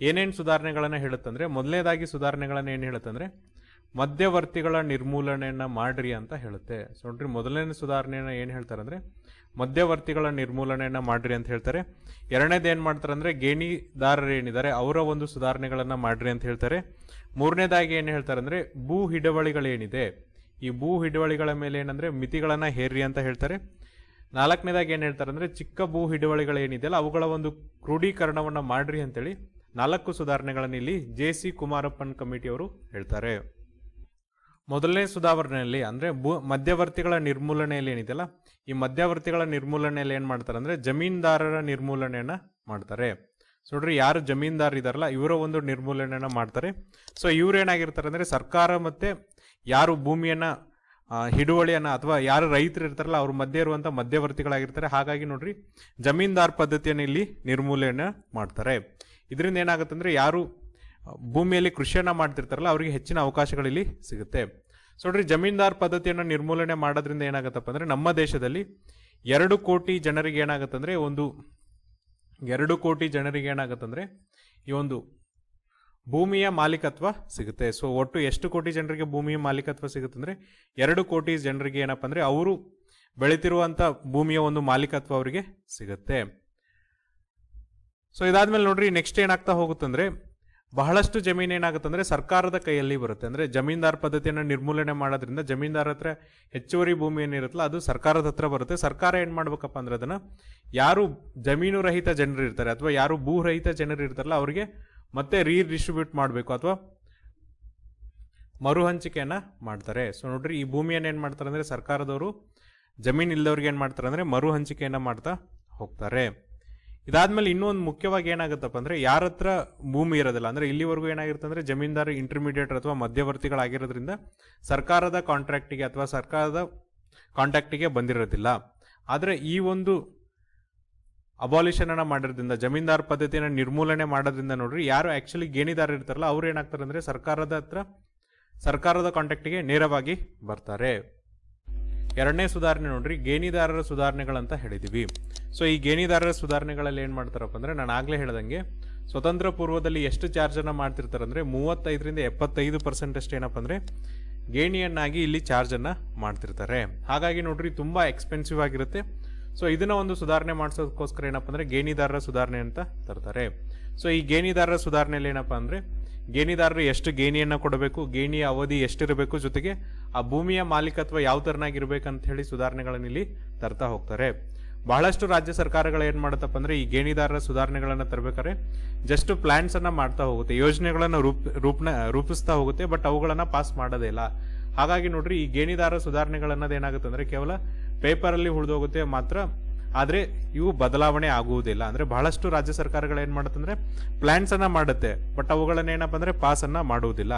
ಏನೇನು ಸುಧಾರಣೆಗಳನ್ನು ಹೇಳುತ್ತಂದರೆ ಮೊದಲನೇದಾಗಿ ಸುಧಾರಣೆಗಳನ್ನು ಏನು ಹೇಳುತ್ತಂದರೆ ಮಧ್ಯವರ್ತಿಗಳ ನಿರ್ಮೂಲನೆಯನ್ನು ಮಾಡ್ರಿ ಅಂತ ಹೇಳುತ್ತೆ ಸೊ ನೋಡ್ರಿ ಮೊದಲನೇ ಸುಧಾರಣೆಯನ್ನು ಏನು ಹೇಳ್ತಾರೆ ಅಂದರೆ ಮಧ್ಯವರ್ತಿಗಳ ನಿರ್ಮೂಲನೆಯನ್ನು ಮಾಡ್ರಿ ಅಂತ ಹೇಳ್ತಾರೆ ಎರಡನೇದು ಏನು ಮಾಡ್ತಾರೆ ಅಂದರೆ ಗೇಣಿದಾರರು ಏನಿದ್ದಾರೆ ಅವರ ಒಂದು ಸುಧಾರಣೆಗಳನ್ನು ಮಾಡ್ರಿ ಅಂತ ಹೇಳ್ತಾರೆ ಮೂರನೇದಾಗಿ ಏನು ಹೇಳ್ತಾರೆ ಅಂದರೆ ಭೂ ಹಿಡುವಳಿಗಳೇನಿದೆ ಈ ಭೂ ಹಿಡುವಳಿಗಳ ಮೇಲೆ ಏನಂದರೆ ಮಿತಿಗಳನ್ನು ಹೇರ್ರಿ ಅಂತ ಹೇಳ್ತಾರೆ ನಾಲ್ಕನೇದಾಗಿ ಏನು ಹೇಳ್ತಾರೆ ಅಂದರೆ ಚಿಕ್ಕ ಭೂ ಹಿಡುವಳಿಗಳೇನಿದೆಯಲ್ಲ ಅವುಗಳ ಒಂದು ಕ್ರೋಢೀಕರಣವನ್ನು ಮಾಡ್ರಿ ಅಂತೇಳಿ ನಾಲ್ಕು ಸುಧಾರಣೆಗಳನ್ನು ಇಲ್ಲಿ ಜೆ ಸಿ ಕುಮಾರಪ್ಪನ್ ಕಮಿಟಿಯವರು ಹೇಳ್ತಾರೆ ಮೊದಲನೇ ಸುಧಾವರಣೆಯಲ್ಲಿ ಅಂದರೆ ಭೂ ಮಧ್ಯವರ್ತಿಗಳ ನಿರ್ಮೂಲನೆಯಲ್ಲಿ ಏನಿದೆಯಲ್ಲ ಈ ಮಧ್ಯವರ್ತಿಗಳ ನಿರ್ಮೂಲನೆಯಲ್ಲಿ ಏನು ಮಾಡ್ತಾರೆ ಅಂದರೆ ಜಮೀನ್ದಾರರ ನಿರ್ಮೂಲನೆಯನ್ನು ಮಾಡ್ತಾರೆ ಸೊ ನೋಡ್ರಿ ಯಾರು ಜಮೀನ್ದಾರ್ ಇದಾರಲ್ಲ ಇವರ ಒಂದು ನಿರ್ಮೂಲನೆಯನ್ನು ಮಾಡ್ತಾರೆ ಸೊ ಇವ್ರು ಏನಾಗಿರ್ತಾರೆ ಅಂದರೆ ಸರ್ಕಾರ ಮತ್ತು ಯಾರು ಭೂಮಿಯನ್ನು ಹಿಡುವಳಿಯನ್ನು ಅಥವಾ ಯಾರು ರೈತರು ಇರ್ತಾರಲ್ಲ ಅವ್ರ ಮಧ್ಯೆ ಇರುವಂಥ ಮಧ್ಯವರ್ತಿಗಳಾಗಿರ್ತಾರೆ ಹಾಗಾಗಿ ನೋಡ್ರಿ ಜಮೀನ್ದಾರ್ ಪದ್ಧತಿಯನ್ನು ಇಲ್ಲಿ ನಿರ್ಮೂಲನೆ ಮಾಡ್ತಾರೆ ಇದರಿಂದ ಏನಾಗುತ್ತೆ ಅಂದರೆ ಯಾರು ಭೂಮಿಯಲ್ಲಿ ಕೃಷಿಯನ್ನು ಮಾಡ್ತಿರ್ತಾರಲ್ಲ ಅವರಿಗೆ ಹೆಚ್ಚಿನ ಅವಕಾಶಗಳಿಲ್ಲಿ ಸಿಗುತ್ತೆ ಸೊ ನೋಡ್ರಿ ಜಮೀನ್ದಾರ್ ಪದ್ಧತಿಯನ್ನು ನಿರ್ಮೂಲನೆ ಮಾಡೋದ್ರಿಂದ ಏನಾಗತ್ತಪ್ಪ ಅಂದರೆ ನಮ್ಮ ದೇಶದಲ್ಲಿ ಎರಡು ಕೋಟಿ ಜನರಿಗೆ ಏನಾಗುತ್ತಂದರೆ ಒಂದು ಎರಡು ಕೋಟಿ ಜನರಿಗೆ ಏನಾಗುತ್ತಂದರೆ ಈ ಒಂದು ಭೂಮಿಯ ಮಾಲೀಕತ್ವ ಸಿಗುತ್ತೆ ಸೊ ಒಟ್ಟು ಎಷ್ಟು ಕೋಟಿ ಜನರಿಗೆ ಭೂಮಿಯ ಮಾಲೀಕತ್ವ ಸಿಗುತ್ತೆ ಅಂದರೆ ಎರಡು ಕೋಟಿ ಜನರಿಗೆ ಏನಪ್ಪ ಅಂದರೆ ಅವರು ಬೆಳೀತಿರುವಂಥ ಭೂಮಿಯ ಒಂದು ಮಾಲೀಕತ್ವ ಅವರಿಗೆ ಸಿಗುತ್ತೆ ಸೊ ಇದಾದ್ಮೇಲೆ ನೋಡ್ರಿ ನೆಕ್ಸ್ಟ್ ಏನಾಗ್ತಾ ಹೋಗುತ್ತಂದ್ರೆ ಬಹಳಷ್ಟು ಜಮೀನು ಏನಾಗುತ್ತೆ ಅಂದರೆ ಸರ್ಕಾರದ ಕೈಯಲ್ಲಿ ಬರುತ್ತೆ ಅಂದರೆ ಜಮೀನ್ದಾರ್ ಪದ್ಧತಿಯನ್ನು ನಿರ್ಮೂಲನೆ ಮಾಡೋದ್ರಿಂದ ಜಮೀನ್ದಾರ ಹತ್ರ ಹೆಚ್ಚುವರಿ ಭೂಮಿ ಏನಿರುತ್ತಲ್ಲ ಅದು ಸರ್ಕಾರದ ಹತ್ರ ಬರುತ್ತೆ ಸರ್ಕಾರ ಏನು ಮಾಡ್ಬೇಕಪ್ಪ ಅಂದ್ರೆ ಅದನ್ನು ಯಾರು ಜಮೀನು ರಹಿತ ಜನರು ಇರ್ತಾರೆ ಅಥವಾ ಯಾರು ಭೂರಹಿತ ಜನರು ಇರ್ತಾರಲ್ಲ ಅವರಿಗೆ ಮತ್ತೆ ರೀಡಿಸ್ಟ್ರಿಬ್ಯೂಟ್ ಮಾಡಬೇಕು ಅಥವಾ ಮರು ಮಾಡ್ತಾರೆ ಸೊ ನೋಡ್ರಿ ಈ ಭೂಮಿಯನ್ನು ಏನು ಮಾಡ್ತಾರೆ ಅಂದರೆ ಸರ್ಕಾರದವರು ಜಮೀನು ಇಲ್ಲದವ್ರಿಗೆ ಏನು ಮಾಡ್ತಾರೆ ಅಂದರೆ ಮರು ಹಂಚಿಕೆಯನ್ನು ಮಾಡ್ತಾ ಹೋಗ್ತಾರೆ ಇದಾದ್ಮೇಲೆ ಇನ್ನೂ ಒಂದು ಮುಖ್ಯವಾಗಿ ಏನಾಗುತ್ತಪ್ಪ ಅಂದ್ರೆ ಯಾರ ಹತ್ರ ಭೂಮಿ ಇರೋದಿಲ್ಲ ಅಂದ್ರೆ ಇಲ್ಲಿವರೆಗೂ ಏನಾಗಿರುತ್ತೆ ಅಂದ್ರೆ ಜಮೀನ್ದಾರ ಇಂಟರ್ಮೀಡಿಯೇಟ್ ಅಥವಾ ಮಧ್ಯವರ್ತಿಗಳಾಗಿರೋದ್ರಿಂದ ಸರ್ಕಾರದ ಕಾಂಟ್ರಾಕ್ಟಿಗೆ ಅಥವಾ ಸರ್ಕಾರದ ಕಾಂಟ್ರಾಕ್ಟಿಗೆ ಬಂದಿರೋದಿಲ್ಲ ಆದರೆ ಈ ಒಂದು ಅಬಾಲಿಷನ್ ಅನ್ನ ಮಾಡೋದ್ರಿಂದ ಜಮೀನ್ದಾರ ಪದ್ಧತಿಯನ್ನ ನಿರ್ಮೂಲನೆ ಮಾಡೋದ್ರಿಂದ ನೋಡ್ರಿ ಯಾರು ಆಕ್ಚುಲಿ ಗೇಣಿದಾರ ಇರ್ತಾರಲ್ಲ ಅವ್ರು ಏನಾಗ್ತಾರೆ ಅಂದ್ರೆ ಸರ್ಕಾರದ ಹತ್ರ ಸರ್ಕಾರದ ಕಾಂಟ್ಯಾಕ್ಟಿಗೆ ನೇರವಾಗಿ ಬರ್ತಾರೆ ಎರಡನೇ ಸುಧಾರಣೆ ನೋಡ್ರಿ ಗೇಣಿದಾರರ ಸುಧಾರಣೆಗಳಂತ ಹೇಳಿದೀವಿ ಸೊ ಈ ಗೇಣಿದಾರರ ಸುಧಾರಣೆಗಳಲ್ಲಿ ಏನು ಮಾಡ್ತಾರಪ್ಪ ಅಂದರೆ ನಾನು ಆಗಲೇ ಹೇಳ್ದಂಗೆ ಸ್ವತಂತ್ರ ಪೂರ್ವದಲ್ಲಿ ಎಷ್ಟು ಚಾರ್ಜನ್ನು ಮಾಡ್ತಿರ್ತಾರೆ ಅಂದರೆ ಮೂವತ್ತೈದರಿಂದ ಎಪ್ಪತ್ತೈದು ಪರ್ಸೆಂಟ್ ಅಷ್ಟು ಏನಪ್ಪ ಅಂದರೆ ಗೇಣಿಯನ್ನಾಗಿ ಇಲ್ಲಿ ಚಾರ್ಜನ್ನು ಮಾಡ್ತಿರ್ತಾರೆ ಹಾಗಾಗಿ ನೋಡ್ರಿ ತುಂಬ ಎಕ್ಸ್ಪೆನ್ಸಿವ್ ಆಗಿರುತ್ತೆ ಸೊ ಇದನ್ನ ಒಂದು ಸುಧಾರಣೆ ಮಾಡಿಸೋದಕ್ಕೋಸ್ಕರ ಏನಪ್ಪ ಅಂದರೆ ಗೇಣಿದಾರರ ಸುಧಾರಣೆ ಅಂತ ತರ್ತಾರೆ ಸೊ ಈ ಗೇಣಿದಾರರ ಸುಧಾರಣೆಯಲ್ಲಿ ಏನಪ್ಪ ಅಂದರೆ ಗೇಣಿದಾರರು ಎಷ್ಟು ಗೇಣಿಯನ್ನು ಕೊಡಬೇಕು ಗೇಣಿಯ ಅವಧಿ ಎಷ್ಟಿರಬೇಕು ಜೊತೆಗೆ ಆ ಭೂಮಿಯ ಮಾಲೀಕತ್ವ ಯಾವ ಥರನಾಗಿರಬೇಕಂತ ಹೇಳಿ ಸುಧಾರಣೆಗಳನ್ನು ಇಲ್ಲಿ ತರ್ತಾ ಹೋಗ್ತಾರೆ ಬಹಳಷ್ಟು ರಾಜ್ಯ ಸರ್ಕಾರಗಳು ಏನು ಮಾಡುತ್ತಪ್ಪ ಅಂದ್ರೆ ಈ ಗೇಣಿದಾರರ ಸುಧಾರಣೆಗಳನ್ನು ತರಬೇಕಾದ್ರೆ ಜಸ್ಟ್ ಪ್ಲ್ಯಾನ್ಸನ್ನು ಮಾಡ್ತಾ ಹೋಗುತ್ತೆ ಯೋಜನೆಗಳನ್ನು ರೂಪ ರೂಪನ ರೂಪಿಸ್ತಾ ಹೋಗುತ್ತೆ ಬಟ್ ಅವುಗಳನ್ನು ಪಾಸ್ ಮಾಡೋದೇ ಇಲ್ಲ ಹಾಗಾಗಿ ನೋಡ್ರಿ ಈ ಗೇಣಿದಾರ ಸುಧಾರಣೆಗಳನ್ನೋದು ಏನಾಗುತ್ತೆ ಅಂದರೆ ಕೇವಲ ಪೇಪರಲ್ಲಿ ಉಳಿದೋಗುತ್ತೆ ಮಾತ್ರ ಆದರೆ ಇವು ಬದಲಾವಣೆ ಆಗುವುದಿಲ್ಲ ಅಂದರೆ ಬಹಳಷ್ಟು ರಾಜ್ಯ ಸರ್ಕಾರಗಳು ಏನು ಪ್ಲಾನ್ಸ್ ಪ್ಲ್ಯಾನ್ಸನ್ನು ಮಾಡುತ್ತೆ ಬಟ್ ಅವುಗಳನ್ನು ಏನಪ್ಪ ಅಂದರೆ ಪಾಸನ್ನು ಮಾಡುವುದಿಲ್ಲ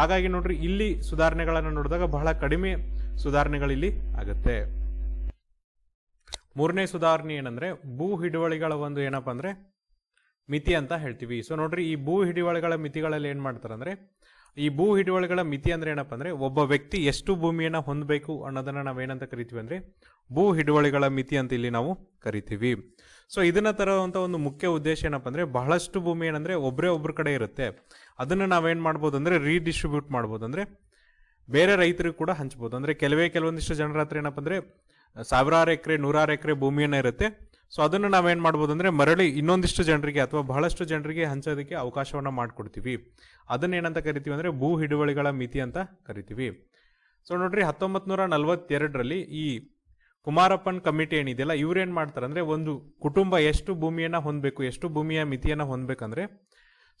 ಹಾಗಾಗಿ ನೋಡ್ರಿ ಇಲ್ಲಿ ಸುಧಾರಣೆಗಳನ್ನು ನೋಡಿದಾಗ ಬಹಳ ಕಡಿಮೆ ಸುಧಾರಣೆಗಳಿಲ್ಲಿ ಆಗುತ್ತೆ ಮೂರನೇ ಸುಧಾರಣೆ ಏನಂದರೆ ಭೂ ಹಿಡುವಳಿಗಳ ಒಂದು ಏನಪ್ಪ ಅಂದರೆ ಮಿತಿ ಅಂತ ಹೇಳ್ತೀವಿ ಸೊ ನೋಡ್ರಿ ಈ ಭೂ ಹಿಡುವಳಿಗಳ ಮಿತಿಗಳಲ್ಲಿ ಏನು ಮಾಡ್ತಾರೆ ಈ ಭೂ ಹಿಡುವಳಿಗಳ ಮಿತಿ ಅಂದ್ರೆ ಏನಪ್ಪ ಅಂದರೆ ಒಬ್ಬ ವ್ಯಕ್ತಿ ಎಷ್ಟು ಭೂಮಿಯನ್ನು ಹೊಂದಬೇಕು ಅನ್ನೋದನ್ನು ನಾವೇನಂತ ಕರಿತೀವಿ ಅಂದರೆ ಭೂ ಹಿಡುವಳಿಗಳ ಮಿತಿ ಅಂತ ಇಲ್ಲಿ ನಾವು ಕರಿತೀವಿ ಸೊ ಇದನ್ನು ತರುವಂಥ ಒಂದು ಮುಖ್ಯ ಉದ್ದೇಶ ಏನಪ್ಪ ಅಂದರೆ ಬಹಳಷ್ಟು ಭೂಮಿ ಏನಂದರೆ ಒಬ್ಬರೇ ಒಬ್ಬರ ಕಡೆ ಇರುತ್ತೆ ಅದನ್ನು ನಾವೇನು ಮಾಡ್ಬೋದು ಅಂದರೆ ರೀಡಿಸ್ಟ್ರಿಬ್ಯೂಟ್ ಮಾಡ್ಬೋದು ಅಂದರೆ ಬೇರೆ ರೈತರಿಗೂ ಕೂಡ ಹಂಚ್ಬೋದು ಅಂದರೆ ಕೆಲವೇ ಕೆಲವೊಂದಿಷ್ಟು ಜನರ ಹತ್ರ ಏನಪ್ಪ ಅಂದರೆ ಸಾವಿರಾರು ಎಕರೆ ನೂರಾರು ಎಕರೆ ಭೂಮಿಯನ್ನು ಇರುತ್ತೆ ಸೊ ಅದನ್ನು ನಾವೇನು ಮಾಡ್ಬೋದು ಅಂದರೆ ಮರಳಿ ಇನ್ನೊಂದಿಷ್ಟು ಜನರಿಗೆ ಅಥವಾ ಬಹಳಷ್ಟು ಜನರಿಗೆ ಹಂಚೋದಕ್ಕೆ ಅವಕಾಶವನ್ನು ಮಾಡಿಕೊಡ್ತೀವಿ ಏನಂತ ಕರಿತೀವಿ ಅಂದರೆ ಭೂ ಹಿಡುವಳಿಗಳ ಮಿತಿ ಅಂತ ಕರಿತೀವಿ ಸೊ ನೋಡ್ರಿ ಹತ್ತೊಂಬತ್ತು ನೂರ ನಲವತ್ತೆರಡರಲ್ಲಿ ಈ ಕುಮಾರಪ್ಪನ್ ಕಮಿಟಿ ಏನಿದೆಯಲ್ಲ ಇವರೇನು ಮಾಡ್ತಾರೆ ಅಂದರೆ ಒಂದು ಕುಟುಂಬ ಎಷ್ಟು ಭೂಮಿಯನ್ನು ಹೊಂದಬೇಕು ಎಷ್ಟು ಭೂಮಿಯ ಮಿತಿಯನ್ನು ಹೊಂದಬೇಕಂದ್ರೆ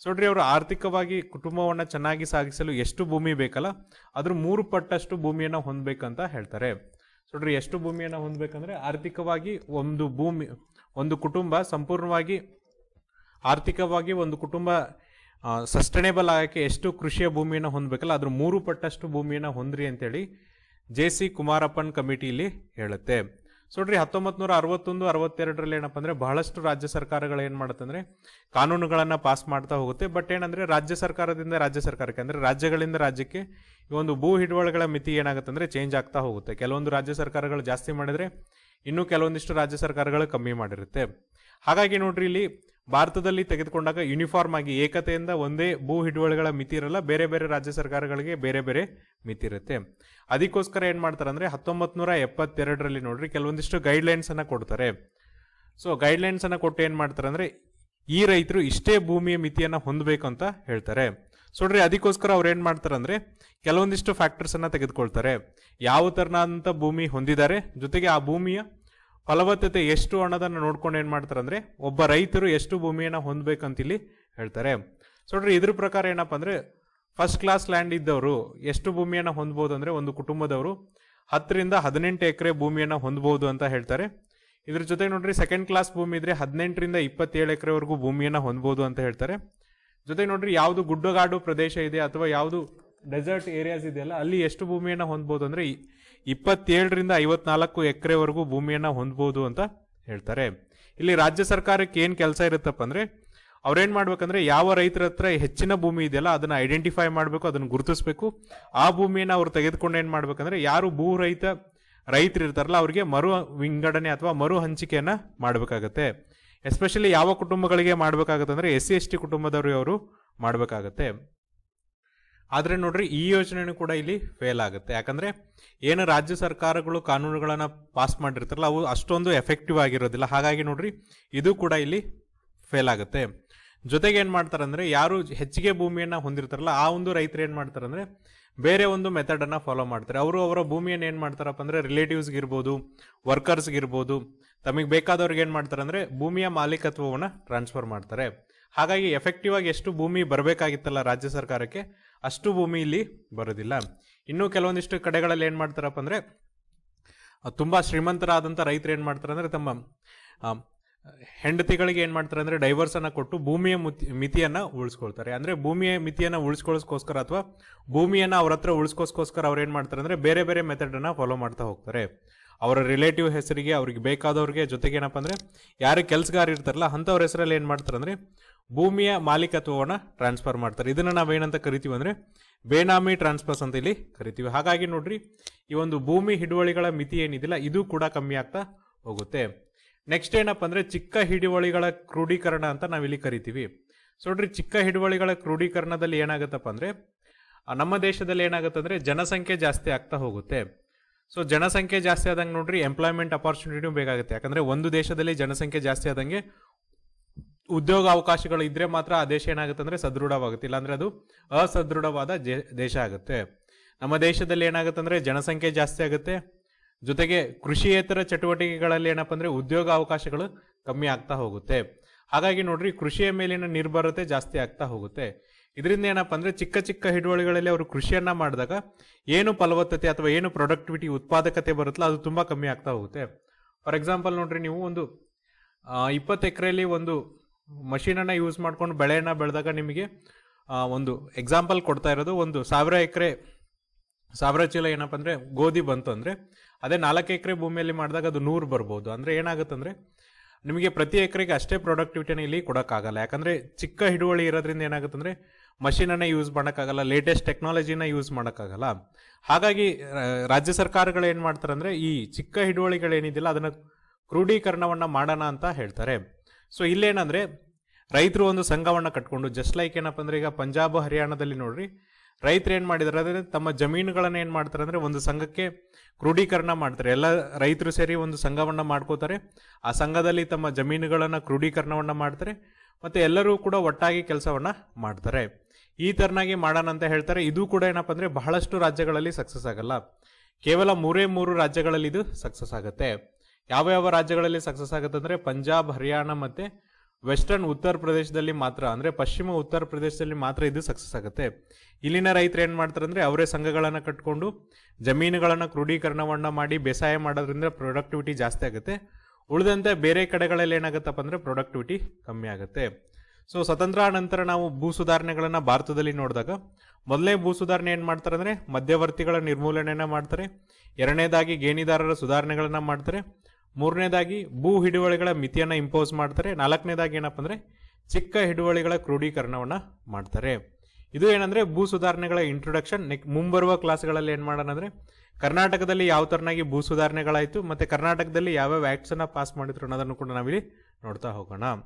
ಸೊ ನೋಡ್ರಿ ಅವರು ಆರ್ಥಿಕವಾಗಿ ಕುಟುಂಬವನ್ನು ಚೆನ್ನಾಗಿ ಸಾಗಿಸಲು ಎಷ್ಟು ಭೂಮಿ ಬೇಕಲ್ಲ ಅದ್ರ ಮೂರು ಪಟ್ಟಷ್ಟು ಭೂಮಿಯನ್ನು ಹೊಂದಬೇಕಂತ ಹೇಳ್ತಾರೆ ನೋಡ್ರಿ ಎಷ್ಟು ಭೂಮಿಯನ್ನು ಹೊಂದಬೇಕಂದ್ರೆ ಆರ್ಥಿಕವಾಗಿ ಒಂದು ಭೂಮಿ ಒಂದು ಕುಟುಂಬ ಸಂಪೂರ್ಣವಾಗಿ ಆರ್ಥಿಕವಾಗಿ ಒಂದು ಕುಟುಂಬ ಸಸ್ಟೈನೇಬಲ್ ಆಗಕ್ಕೆ ಎಷ್ಟು ಕೃಷಿಯ ಭೂಮಿಯನ್ನು ಹೊಂದಬೇಕಲ್ಲ ಅದ್ರ ಮೂರು ಪಟ್ಟಷ್ಟು ಭೂಮಿಯನ್ನು ಹೊಂದ್ರಿ ಅಂತೇಳಿ ಜೆ ಸಿ ಕುಮಾರಪ್ಪನ್ ಕಮಿಟಿಲಿ ಹೇಳುತ್ತೆ ನೋಡ್ರಿ ಹತ್ತೊಂಬತ್ತು ನೂರ ಅರವತ್ತೊಂದು ಅರವತ್ತೆರಡರಲ್ಲಿ ಏನಪ್ಪ ಅಂದ್ರೆ ಬಹಳಷ್ಟು ರಾಜ್ಯ ಸರ್ಕಾರಗಳು ಏನು ಮಾಡುತ್ತಂದ್ರೆ ಕಾನೂನುಗಳನ್ನು ಪಾಸ್ ಮಾಡ್ತಾ ಹೋಗುತ್ತೆ ಬಟ್ ಏನಂದ್ರೆ ರಾಜ್ಯ ಸರ್ಕಾರದಿಂದ ರಾಜ್ಯ ಸರ್ಕಾರಕ್ಕೆ ಅಂದ್ರೆ ರಾಜ್ಯಗಳಿಂದ ರಾಜ್ಯಕ್ಕೆ ಈ ಒಂದು ಭೂ ಹಿಡುವಳಿಗಳ ಮಿತಿ ಏನಾಗುತ್ತೆ ಅಂದ್ರೆ ಚೇಂಜ್ ಆಗ್ತಾ ಹೋಗುತ್ತೆ ಕೆಲವೊಂದು ರಾಜ್ಯ ಸರ್ಕಾರಗಳು ಜಾಸ್ತಿ ಮಾಡಿದ್ರೆ ಇನ್ನು ಕೆಲವೊಂದಿಷ್ಟು ರಾಜ್ಯ ಸರ್ಕಾರಗಳು ಕಮ್ಮಿ ಮಾಡಿರುತ್ತೆ ಹಾಗಾಗಿ ನೋಡ್ರಿ ಇಲ್ಲಿ ಭಾರತದಲ್ಲಿ ತೆಗೆದುಕೊಂಡಾಗ ಯೂನಿಫಾರ್ಮ್ ಆಗಿ ಏಕತೆಯಿಂದ ಒಂದೇ ಭೂ ಹಿಡುವಳಿಗಳ ಮಿತಿ ಇರಲ್ಲ ಬೇರೆ ಬೇರೆ ರಾಜ್ಯ ಸರ್ಕಾರಗಳಿಗೆ ಬೇರೆ ಬೇರೆ ಮಿತಿ ಇರುತ್ತೆ ಅದಕ್ಕೋಸ್ಕರ ಏನು ಮಾಡ್ತಾರೆ ಅಂದರೆ ಹತ್ತೊಂಬತ್ತು ನೂರ ಎಪ್ಪತ್ತೆರಡರಲ್ಲಿ ನೋಡ್ರಿ ಕೆಲವೊಂದಿಷ್ಟು ಗೈಡ್ಲೈನ್ಸನ್ನು ಕೊಡ್ತಾರೆ ಸೊ ಗೈಡ್ಲೈನ್ಸನ್ನು ಕೊಟ್ಟು ಏನು ಮಾಡ್ತಾರೆ ಅಂದರೆ ಈ ರೈತರು ಇಷ್ಟೇ ಭೂಮಿಯ ಮಿತಿಯನ್ನು ಹೊಂದಬೇಕು ಅಂತ ಹೇಳ್ತಾರೆ ಸೊಡ್ರಿ ಅದಕ್ಕೋಸ್ಕರ ಅವ್ರು ಏನು ಮಾಡ್ತಾರೆ ಅಂದರೆ ಕೆಲವೊಂದಿಷ್ಟು ಫ್ಯಾಕ್ಟರ್ಸನ್ನು ತೆಗೆದುಕೊಳ್ತಾರೆ ಯಾವ ಥರನಾದಂಥ ಭೂಮಿ ಹೊಂದಿದ್ದಾರೆ ಜೊತೆಗೆ ಆ ಭೂಮಿಯ ಫಲವತ್ತತೆ ಎಷ್ಟು ಅನ್ನೋದನ್ನು ನೋಡ್ಕೊಂಡು ಏನು ಮಾಡ್ತಾರೆ ಅಂದರೆ ಒಬ್ಬ ರೈತರು ಎಷ್ಟು ಭೂಮಿಯನ್ನು ಇಲ್ಲಿ ಹೇಳ್ತಾರೆ ಸೊ ನೋಡ್ರಿ ಇದ್ರ ಪ್ರಕಾರ ಏನಪ್ಪ ಅಂದರೆ ಫಸ್ಟ್ ಕ್ಲಾಸ್ ಲ್ಯಾಂಡ್ ಇದ್ದವರು ಎಷ್ಟು ಭೂಮಿಯನ್ನು ಹೊಂದ್ಬೋದು ಅಂದರೆ ಒಂದು ಕುಟುಂಬದವರು ಹತ್ತರಿಂದ ಹದಿನೆಂಟು ಎಕರೆ ಭೂಮಿಯನ್ನು ಹೊಂದ್ಬೋದು ಅಂತ ಹೇಳ್ತಾರೆ ಇದ್ರ ಜೊತೆ ನೋಡ್ರಿ ಸೆಕೆಂಡ್ ಕ್ಲಾಸ್ ಭೂಮಿ ಇದ್ರೆ ಹದಿನೆಂಟರಿಂದ ಇಪ್ಪತ್ತೇಳು ಎಕರೆವರೆಗೂ ಭೂಮಿಯನ್ನು ಹೊಂದ್ಬೋದು ಅಂತ ಹೇಳ್ತಾರೆ ಜೊತೆ ನೋಡ್ರಿ ಯಾವುದು ಗುಡ್ಡಗಾಡು ಪ್ರದೇಶ ಇದೆ ಅಥವಾ ಯಾವುದು ಡೆಸರ್ಟ್ ಏರಿಯಾಸ್ ಇದೆಯಲ್ಲ ಅಲ್ಲಿ ಎಷ್ಟು ಭೂಮಿಯನ್ನು ಹೊಂದ್ಬೋದು ಅಂದ್ರೆ ಇಪ್ಪತ್ತೇಳರಿಂದ ಐವತ್ನಾಲ್ಕು ಎಕರೆವರೆಗೂ ಭೂಮಿಯನ್ನು ಹೊಂದ್ಬೋದು ಅಂತ ಹೇಳ್ತಾರೆ ಇಲ್ಲಿ ರಾಜ್ಯ ಸರ್ಕಾರಕ್ಕೆ ಏನು ಕೆಲಸ ಇರುತ್ತಪ್ಪ ಅಂದರೆ ಅವ್ರೇನು ಮಾಡ್ಬೇಕಂದ್ರೆ ಯಾವ ರೈತರ ಹತ್ರ ಹೆಚ್ಚಿನ ಭೂಮಿ ಇದೆಯಲ್ಲ ಅದನ್ನ ಐಡೆಂಟಿಫೈ ಮಾಡಬೇಕು ಅದನ್ನ ಗುರುತಿಸಬೇಕು ಆ ಭೂಮಿಯನ್ನ ಅವ್ರು ತೆಗೆದುಕೊಂಡು ಏನು ಮಾಡ್ಬೇಕಂದ್ರೆ ಯಾರು ಭೂ ರೈತ ರೈತರು ಇರ್ತಾರಲ್ಲ ಅವರಿಗೆ ಮರು ವಿಂಗಡಣೆ ಅಥವಾ ಮರು ಹಂಚಿಕೆಯನ್ನ ಮಾಡ್ಬೇಕಾಗತ್ತೆ ಎಸ್ಪೆಷಲಿ ಯಾವ ಕುಟುಂಬಗಳಿಗೆ ಮಾಡ್ಬೇಕಾಗತ್ತಂದ್ರೆ ಅಂದರೆ ಎಸ್ ಸಿ ಎಸ್ ಟಿ ಕುಟುಂಬದವರು ಅವರು ಮಾಡ್ಬೇಕಾಗತ್ತೆ ಆದರೆ ನೋಡ್ರಿ ಈ ಯೋಜನೆನೂ ಕೂಡ ಇಲ್ಲಿ ಫೇಲ್ ಆಗುತ್ತೆ ಯಾಕಂದ್ರೆ ಏನು ರಾಜ್ಯ ಸರ್ಕಾರಗಳು ಕಾನೂನುಗಳನ್ನು ಪಾಸ್ ಮಾಡಿರ್ತಾರಲ್ಲ ಅವು ಅಷ್ಟೊಂದು ಎಫೆಕ್ಟಿವ್ ಆಗಿರೋದಿಲ್ಲ ಹಾಗಾಗಿ ನೋಡ್ರಿ ಇದು ಕೂಡ ಇಲ್ಲಿ ಫೇಲ್ ಆಗುತ್ತೆ ಜೊತೆಗೆ ಏನು ಮಾಡ್ತಾರಂದ್ರೆ ಯಾರು ಹೆಚ್ಚಿಗೆ ಭೂಮಿಯನ್ನು ಹೊಂದಿರ್ತಾರಲ್ಲ ಆ ಒಂದು ರೈತರು ಏನು ಮಾಡ್ತಾರಂದ್ರೆ ಬೇರೆ ಒಂದು ಮೆಥಡನ್ನು ಫಾಲೋ ಮಾಡ್ತಾರೆ ಅವರು ಅವರ ಭೂಮಿಯನ್ನು ಏನು ಮಾಡ್ತಾರಪ್ಪ ಅಂದರೆ ರಿಲೇಟಿವ್ಸ್ಗಿರ್ಬೋದು ಇರ್ಬೋದು ವರ್ಕರ್ಸ್ಗೆ ಇರ್ಬೋದು ತಮಗೆ ಬೇಕಾದವ್ರಿಗೆ ಏನು ಮಾಡ್ತಾರೆ ಅಂದರೆ ಭೂಮಿಯ ಮಾಲೀಕತ್ವವನ್ನು ಟ್ರಾನ್ಸ್ಫರ್ ಮಾಡ್ತಾರೆ ಹಾಗಾಗಿ ಎಫೆಕ್ಟಿವ್ ಆಗಿ ಎಷ್ಟು ಭೂಮಿ ಬರಬೇಕಾಗಿತ್ತಲ್ಲ ರಾಜ್ಯ ಸರ್ಕಾರಕ್ಕೆ ಅಷ್ಟು ಭೂಮಿ ಇಲ್ಲಿ ಬರೋದಿಲ್ಲ ಇನ್ನು ಕೆಲವೊಂದಿಷ್ಟು ಕಡೆಗಳಲ್ಲಿ ಏನು ಮಾಡ್ತಾರಪ್ಪ ಅಂದರೆ ತುಂಬ ಶ್ರೀಮಂತರಾದಂಥ ರೈತರು ಏನು ಮಾಡ್ತಾರೆ ಅಂದರೆ ತಮ್ಮ ಹೆಂಡತಿಗಳಿಗೆ ಏನು ಮಾಡ್ತಾರೆ ಅಂದರೆ ಡೈವರ್ಸನ್ನು ಕೊಟ್ಟು ಭೂಮಿಯ ಮುತಿ ಮಿತಿಯನ್ನು ಉಳಿಸ್ಕೊಳ್ತಾರೆ ಅಂದರೆ ಭೂಮಿಯ ಮಿತಿಯನ್ನು ಉಳಿಸ್ಕೊಳ್ಳೋಸ್ಕೋಸ್ಕರ ಅಥವಾ ಭೂಮಿಯನ್ನು ಅವ್ರ ಹತ್ರ ಉಳಿಸ್ಕೋಸ್ಕೋಸ್ಕರ ಅವ್ರು ಏನು ಮಾಡ್ತಾರೆ ಅಂದರೆ ಬೇರೆ ಬೇರೆ ಮೆಥಡನ್ನು ಫಾಲೋ ಮಾಡ್ತಾ ಹೋಗ್ತಾರೆ ಅವರ ರಿಲೇಟಿವ್ ಹೆಸರಿಗೆ ಅವ್ರಿಗೆ ಬೇಕಾದವ್ರಿಗೆ ಜೊತೆಗೆ ಏನಪ್ಪ ಅಂದರೆ ಯಾರು ಕೆಲಸಗಾರ ಇರ್ತಾರಲ್ಲ ಅಂಥವ್ರ ಹೆಸರಲ್ಲಿ ಏನು ಮಾಡ್ತಾರೆ ಅಂದರೆ ಭೂಮಿಯ ಮಾಲೀಕತ್ವವನ್ನು ಟ್ರಾನ್ಸ್ಫರ್ ಮಾಡ್ತಾರೆ ಇದನ್ನು ನಾವೇನಂತ ಕರಿತೀವಿ ಅಂದರೆ ಬೇನಾಮಿ ಟ್ರಾನ್ಸ್ಫರ್ಸ್ ಅಂತ ಇಲ್ಲಿ ಕರಿತೀವಿ ಹಾಗಾಗಿ ನೋಡ್ರಿ ಈ ಒಂದು ಭೂಮಿ ಹಿಡುವಳಿಗಳ ಮಿತಿ ಏನಿದಿಲ್ಲ ಇದು ಕೂಡ ಕಮ್ಮಿ ಆಗ್ತಾ ಹೋಗುತ್ತೆ ನೆಕ್ಸ್ಟ್ ಏನಪ್ಪ ಅಂದರೆ ಚಿಕ್ಕ ಹಿಡುವಳಿಗಳ ಕ್ರೋಢೀಕರಣ ಅಂತ ನಾವಿಲ್ಲಿ ಕರಿತೀವಿ ಸೊ ನೋಡ್ರಿ ಚಿಕ್ಕ ಹಿಡುವಳಿಗಳ ಕ್ರೋಢೀಕರಣದಲ್ಲಿ ಏನಾಗುತ್ತಪ್ಪ ಅಂದರೆ ನಮ್ಮ ದೇಶದಲ್ಲಿ ಏನಾಗುತ್ತೆ ಅಂದರೆ ಜನಸಂಖ್ಯೆ ಜಾಸ್ತಿ ಆಗ್ತಾ ಹೋಗುತ್ತೆ ಸೊ ಜನಸಂಖ್ಯೆ ಜಾಸ್ತಿ ಆದಂಗೆ ನೋಡ್ರಿ ಎಂಪ್ಲಾಯ್ಮೆಂಟ್ ಅಪಾರ್ಚುನಿಟಿನೂ ಬೇಕಾಗುತ್ತೆ ಯಾಕಂದರೆ ಒಂದು ದೇಶದಲ್ಲಿ ಜನಸಂಖ್ಯೆ ಜಾಸ್ತಿ ಆದಂಗೆ ಉದ್ಯೋಗ ಅವಕಾಶಗಳು ಇದ್ದರೆ ಮಾತ್ರ ಆ ದೇಶ ಏನಾಗುತ್ತೆ ಅಂದರೆ ಸದೃಢವಾಗುತ್ತೆ ಇಲ್ಲಾಂದರೆ ಅದು ಅಸದೃಢವಾದ ದೇಶ ಆಗುತ್ತೆ ನಮ್ಮ ದೇಶದಲ್ಲಿ ಏನಾಗುತ್ತೆ ಅಂದರೆ ಜನಸಂಖ್ಯೆ ಜಾಸ್ತಿ ಆಗುತ್ತೆ ಜೊತೆಗೆ ಕೃಷಿಯೇತರ ಚಟುವಟಿಕೆಗಳಲ್ಲಿ ಏನಪ್ಪ ಅಂದರೆ ಉದ್ಯೋಗ ಅವಕಾಶಗಳು ಕಮ್ಮಿ ಆಗ್ತಾ ಹೋಗುತ್ತೆ ಹಾಗಾಗಿ ನೋಡ್ರಿ ಕೃಷಿಯ ಮೇಲಿನ ನಿರ್ಭರತೆ ಜಾಸ್ತಿ ಆಗ್ತಾ ಹೋಗುತ್ತೆ ಇದರಿಂದ ಏನಪ್ಪ ಅಂದ್ರೆ ಚಿಕ್ಕ ಚಿಕ್ಕ ಹಿಡುವಳಿಗಳಲ್ಲಿ ಅವರು ಕೃಷಿಯನ್ನ ಮಾಡಿದಾಗ ಏನು ಫಲವತ್ತತೆ ಅಥವಾ ಏನು ಪ್ರೊಡಕ್ಟಿವಿಟಿ ಉತ್ಪಾದಕತೆ ಬರುತ್ತಲ್ಲ ಅದು ತುಂಬಾ ಕಮ್ಮಿ ಆಗ್ತಾ ಹೋಗುತ್ತೆ ಫಾರ್ ಎಕ್ಸಾಂಪಲ್ ನೋಡ್ರಿ ನೀವು ಒಂದು ಇಪ್ಪತ್ತು ಎಕರೆಯಲ್ಲಿ ಒಂದು ಮಷೀನನ್ನು ಯೂಸ್ ಮಾಡ್ಕೊಂಡು ಬೆಳೆಯನ್ನು ಬೆಳೆದಾಗ ನಿಮಗೆ ಒಂದು ಎಕ್ಸಾಂಪಲ್ ಕೊಡ್ತಾ ಇರೋದು ಒಂದು ಸಾವಿರ ಎಕರೆ ಸಾವಿರ ಚೀಲ ಏನಪ್ಪ ಅಂದರೆ ಗೋಧಿ ಬಂತು ಅಂದರೆ ಅದೇ ನಾಲ್ಕು ಎಕರೆ ಭೂಮಿಯಲ್ಲಿ ಮಾಡಿದಾಗ ಅದು ನೂರು ಬರ್ಬೋದು ಅಂದರೆ ಏನಾಗುತ್ತಂದ್ರೆ ನಿಮಗೆ ಪ್ರತಿ ಎಕರೆಗೆ ಅಷ್ಟೇ ಪ್ರೊಡಕ್ಟಿವಿಟಿನ ಇಲ್ಲಿ ಕೊಡೋಕ್ಕಾಗಲ್ಲ ಯಾಕಂದರೆ ಚಿಕ್ಕ ಹಿಡುವಳಿ ಇರೋದ್ರಿಂದ ಏನಾಗುತ್ತಂದರೆ ಮಷೀನನ್ನು ಯೂಸ್ ಮಾಡೋಕ್ಕಾಗಲ್ಲ ಲೇಟೆಸ್ಟ್ ಟೆಕ್ನಾಲಜಿನ ಯೂಸ್ ಮಾಡೋಕ್ಕಾಗಲ್ಲ ಹಾಗಾಗಿ ರಾಜ್ಯ ಸರ್ಕಾರಗಳು ಏನು ಮಾಡ್ತಾರೆ ಅಂದರೆ ಈ ಚಿಕ್ಕ ಹಿಡುವಳಿಗಳೇನಿದೆಯಲ್ಲ ಅದನ್ನು ಕ್ರೂಢೀಕರಣವನ್ನು ಮಾಡೋಣ ಅಂತ ಹೇಳ್ತಾರೆ ಸೊ ಇಲ್ಲೇನಂದರೆ ರೈತರು ಒಂದು ಸಂಘವನ್ನು ಕಟ್ಕೊಂಡು ಜಸ್ಟ್ ಲೈಕ್ ಏನಪ್ಪ ಅಂದರೆ ಈಗ ಪಂಜಾಬ್ ಹರಿಯಾಣದಲ್ಲಿ ನೋಡಿರಿ ರೈತರು ಏನು ಮಾಡಿದ್ದಾರೆ ಅಂದರೆ ತಮ್ಮ ಜಮೀನುಗಳನ್ನು ಏನು ಮಾಡ್ತಾರೆ ಅಂದರೆ ಒಂದು ಸಂಘಕ್ಕೆ ಕ್ರೋಢೀಕರಣ ಮಾಡ್ತಾರೆ ಎಲ್ಲ ರೈತರು ಸೇರಿ ಒಂದು ಸಂಘವನ್ನು ಮಾಡ್ಕೋತಾರೆ ಆ ಸಂಘದಲ್ಲಿ ತಮ್ಮ ಜಮೀನುಗಳನ್ನು ಕ್ರೋಢೀಕರಣವನ್ನು ಮಾಡ್ತಾರೆ ಮತ್ತು ಎಲ್ಲರೂ ಕೂಡ ಒಟ್ಟಾಗಿ ಕೆಲಸವನ್ನು ಮಾಡ್ತಾರೆ ಈ ತರನಾಗಿ ಮಾಡೋಣ ಅಂತ ಹೇಳ್ತಾರೆ ಇದು ಕೂಡ ಏನಪ್ಪ ಅಂದರೆ ಬಹಳಷ್ಟು ರಾಜ್ಯಗಳಲ್ಲಿ ಸಕ್ಸಸ್ ಆಗಲ್ಲ ಕೇವಲ ಮೂರೇ ಮೂರು ರಾಜ್ಯಗಳಲ್ಲಿ ಇದು ಸಕ್ಸಸ್ ಆಗುತ್ತೆ ಯಾವ ಯಾವ ರಾಜ್ಯಗಳಲ್ಲಿ ಸಕ್ಸಸ್ ಆಗುತ್ತೆ ಅಂದರೆ ಪಂಜಾಬ್ ಹರಿಯಾಣ ಮತ್ತು ವೆಸ್ಟರ್ನ್ ಉತ್ತರ ಪ್ರದೇಶದಲ್ಲಿ ಮಾತ್ರ ಅಂದರೆ ಪಶ್ಚಿಮ ಉತ್ತರ ಪ್ರದೇಶದಲ್ಲಿ ಮಾತ್ರ ಇದು ಸಕ್ಸಸ್ ಆಗುತ್ತೆ ಇಲ್ಲಿನ ರೈತರು ಏನು ಮಾಡ್ತಾರೆ ಅಂದರೆ ಅವರೇ ಸಂಘಗಳನ್ನು ಕಟ್ಕೊಂಡು ಜಮೀನುಗಳನ್ನು ಕ್ರೋಢೀಕರಣವನ್ನು ಮಾಡಿ ಬೇಸಾಯ ಮಾಡೋದ್ರಿಂದ ಪ್ರೊಡಕ್ಟಿವಿಟಿ ಜಾಸ್ತಿ ಆಗುತ್ತೆ ಉಳಿದಂತೆ ಬೇರೆ ಕಡೆಗಳಲ್ಲಿ ಏನಾಗುತ್ತಪ್ಪ ಅಂದರೆ ಪ್ರೊಡಕ್ಟಿವಿಟಿ ಕಮ್ಮಿ ಆಗುತ್ತೆ ಸೊ ಸ್ವತಂತ್ರ ನಂತರ ನಾವು ಭೂ ಸುಧಾರಣೆಗಳನ್ನು ಭಾರತದಲ್ಲಿ ನೋಡಿದಾಗ ಮೊದಲನೇ ಭೂ ಸುಧಾರಣೆ ಏನು ಮಾಡ್ತಾರೆ ಅಂದರೆ ಮಧ್ಯವರ್ತಿಗಳ ನಿರ್ಮೂಲನೆಯನ್ನು ಮಾಡ್ತಾರೆ ಎರಡನೇದಾಗಿ ಗೇಣಿದಾರರ ಸುಧಾರಣೆಗಳನ್ನು ಮಾಡ್ತಾರೆ ಮೂರನೇದಾಗಿ ಭೂ ಹಿಡುವಳಿಗಳ ಮಿತಿಯನ್ನು ಇಂಪೋಸ್ ಮಾಡ್ತಾರೆ ನಾಲ್ಕನೇದಾಗಿ ಏನಪ್ಪ ಅಂದರೆ ಚಿಕ್ಕ ಹಿಡುವಳಿಗಳ ಕ್ರೋಢೀಕರಣವನ್ನು ಮಾಡ್ತಾರೆ ಇದು ಏನಂದರೆ ಭೂ ಸುಧಾರಣೆಗಳ ಇಂಟ್ರೊಡಕ್ಷನ್ ನೆಕ್ ಮುಂಬರುವ ಕ್ಲಾಸ್ಗಳಲ್ಲಿ ಏನು ಮಾಡೋಣ ಅಂದರೆ ಕರ್ನಾಟಕದಲ್ಲಿ ಯಾವ ಥರನಾಗಿ ಭೂ ಸುಧಾರಣೆಗಳಾಯಿತು ಮತ್ತು ಕರ್ನಾಟಕದಲ್ಲಿ ಯಾವ್ಯಾವ ಆ್ಯಕ್ಟ್ಸನ್ನು ಪಾಸ್ ಮಾಡಿದ್ರು ಅನ್ನೋದನ್ನು ಕೂಡ ನಾವಿಲ್ಲಿ ನೋಡ್ತಾ ಹೋಗೋಣ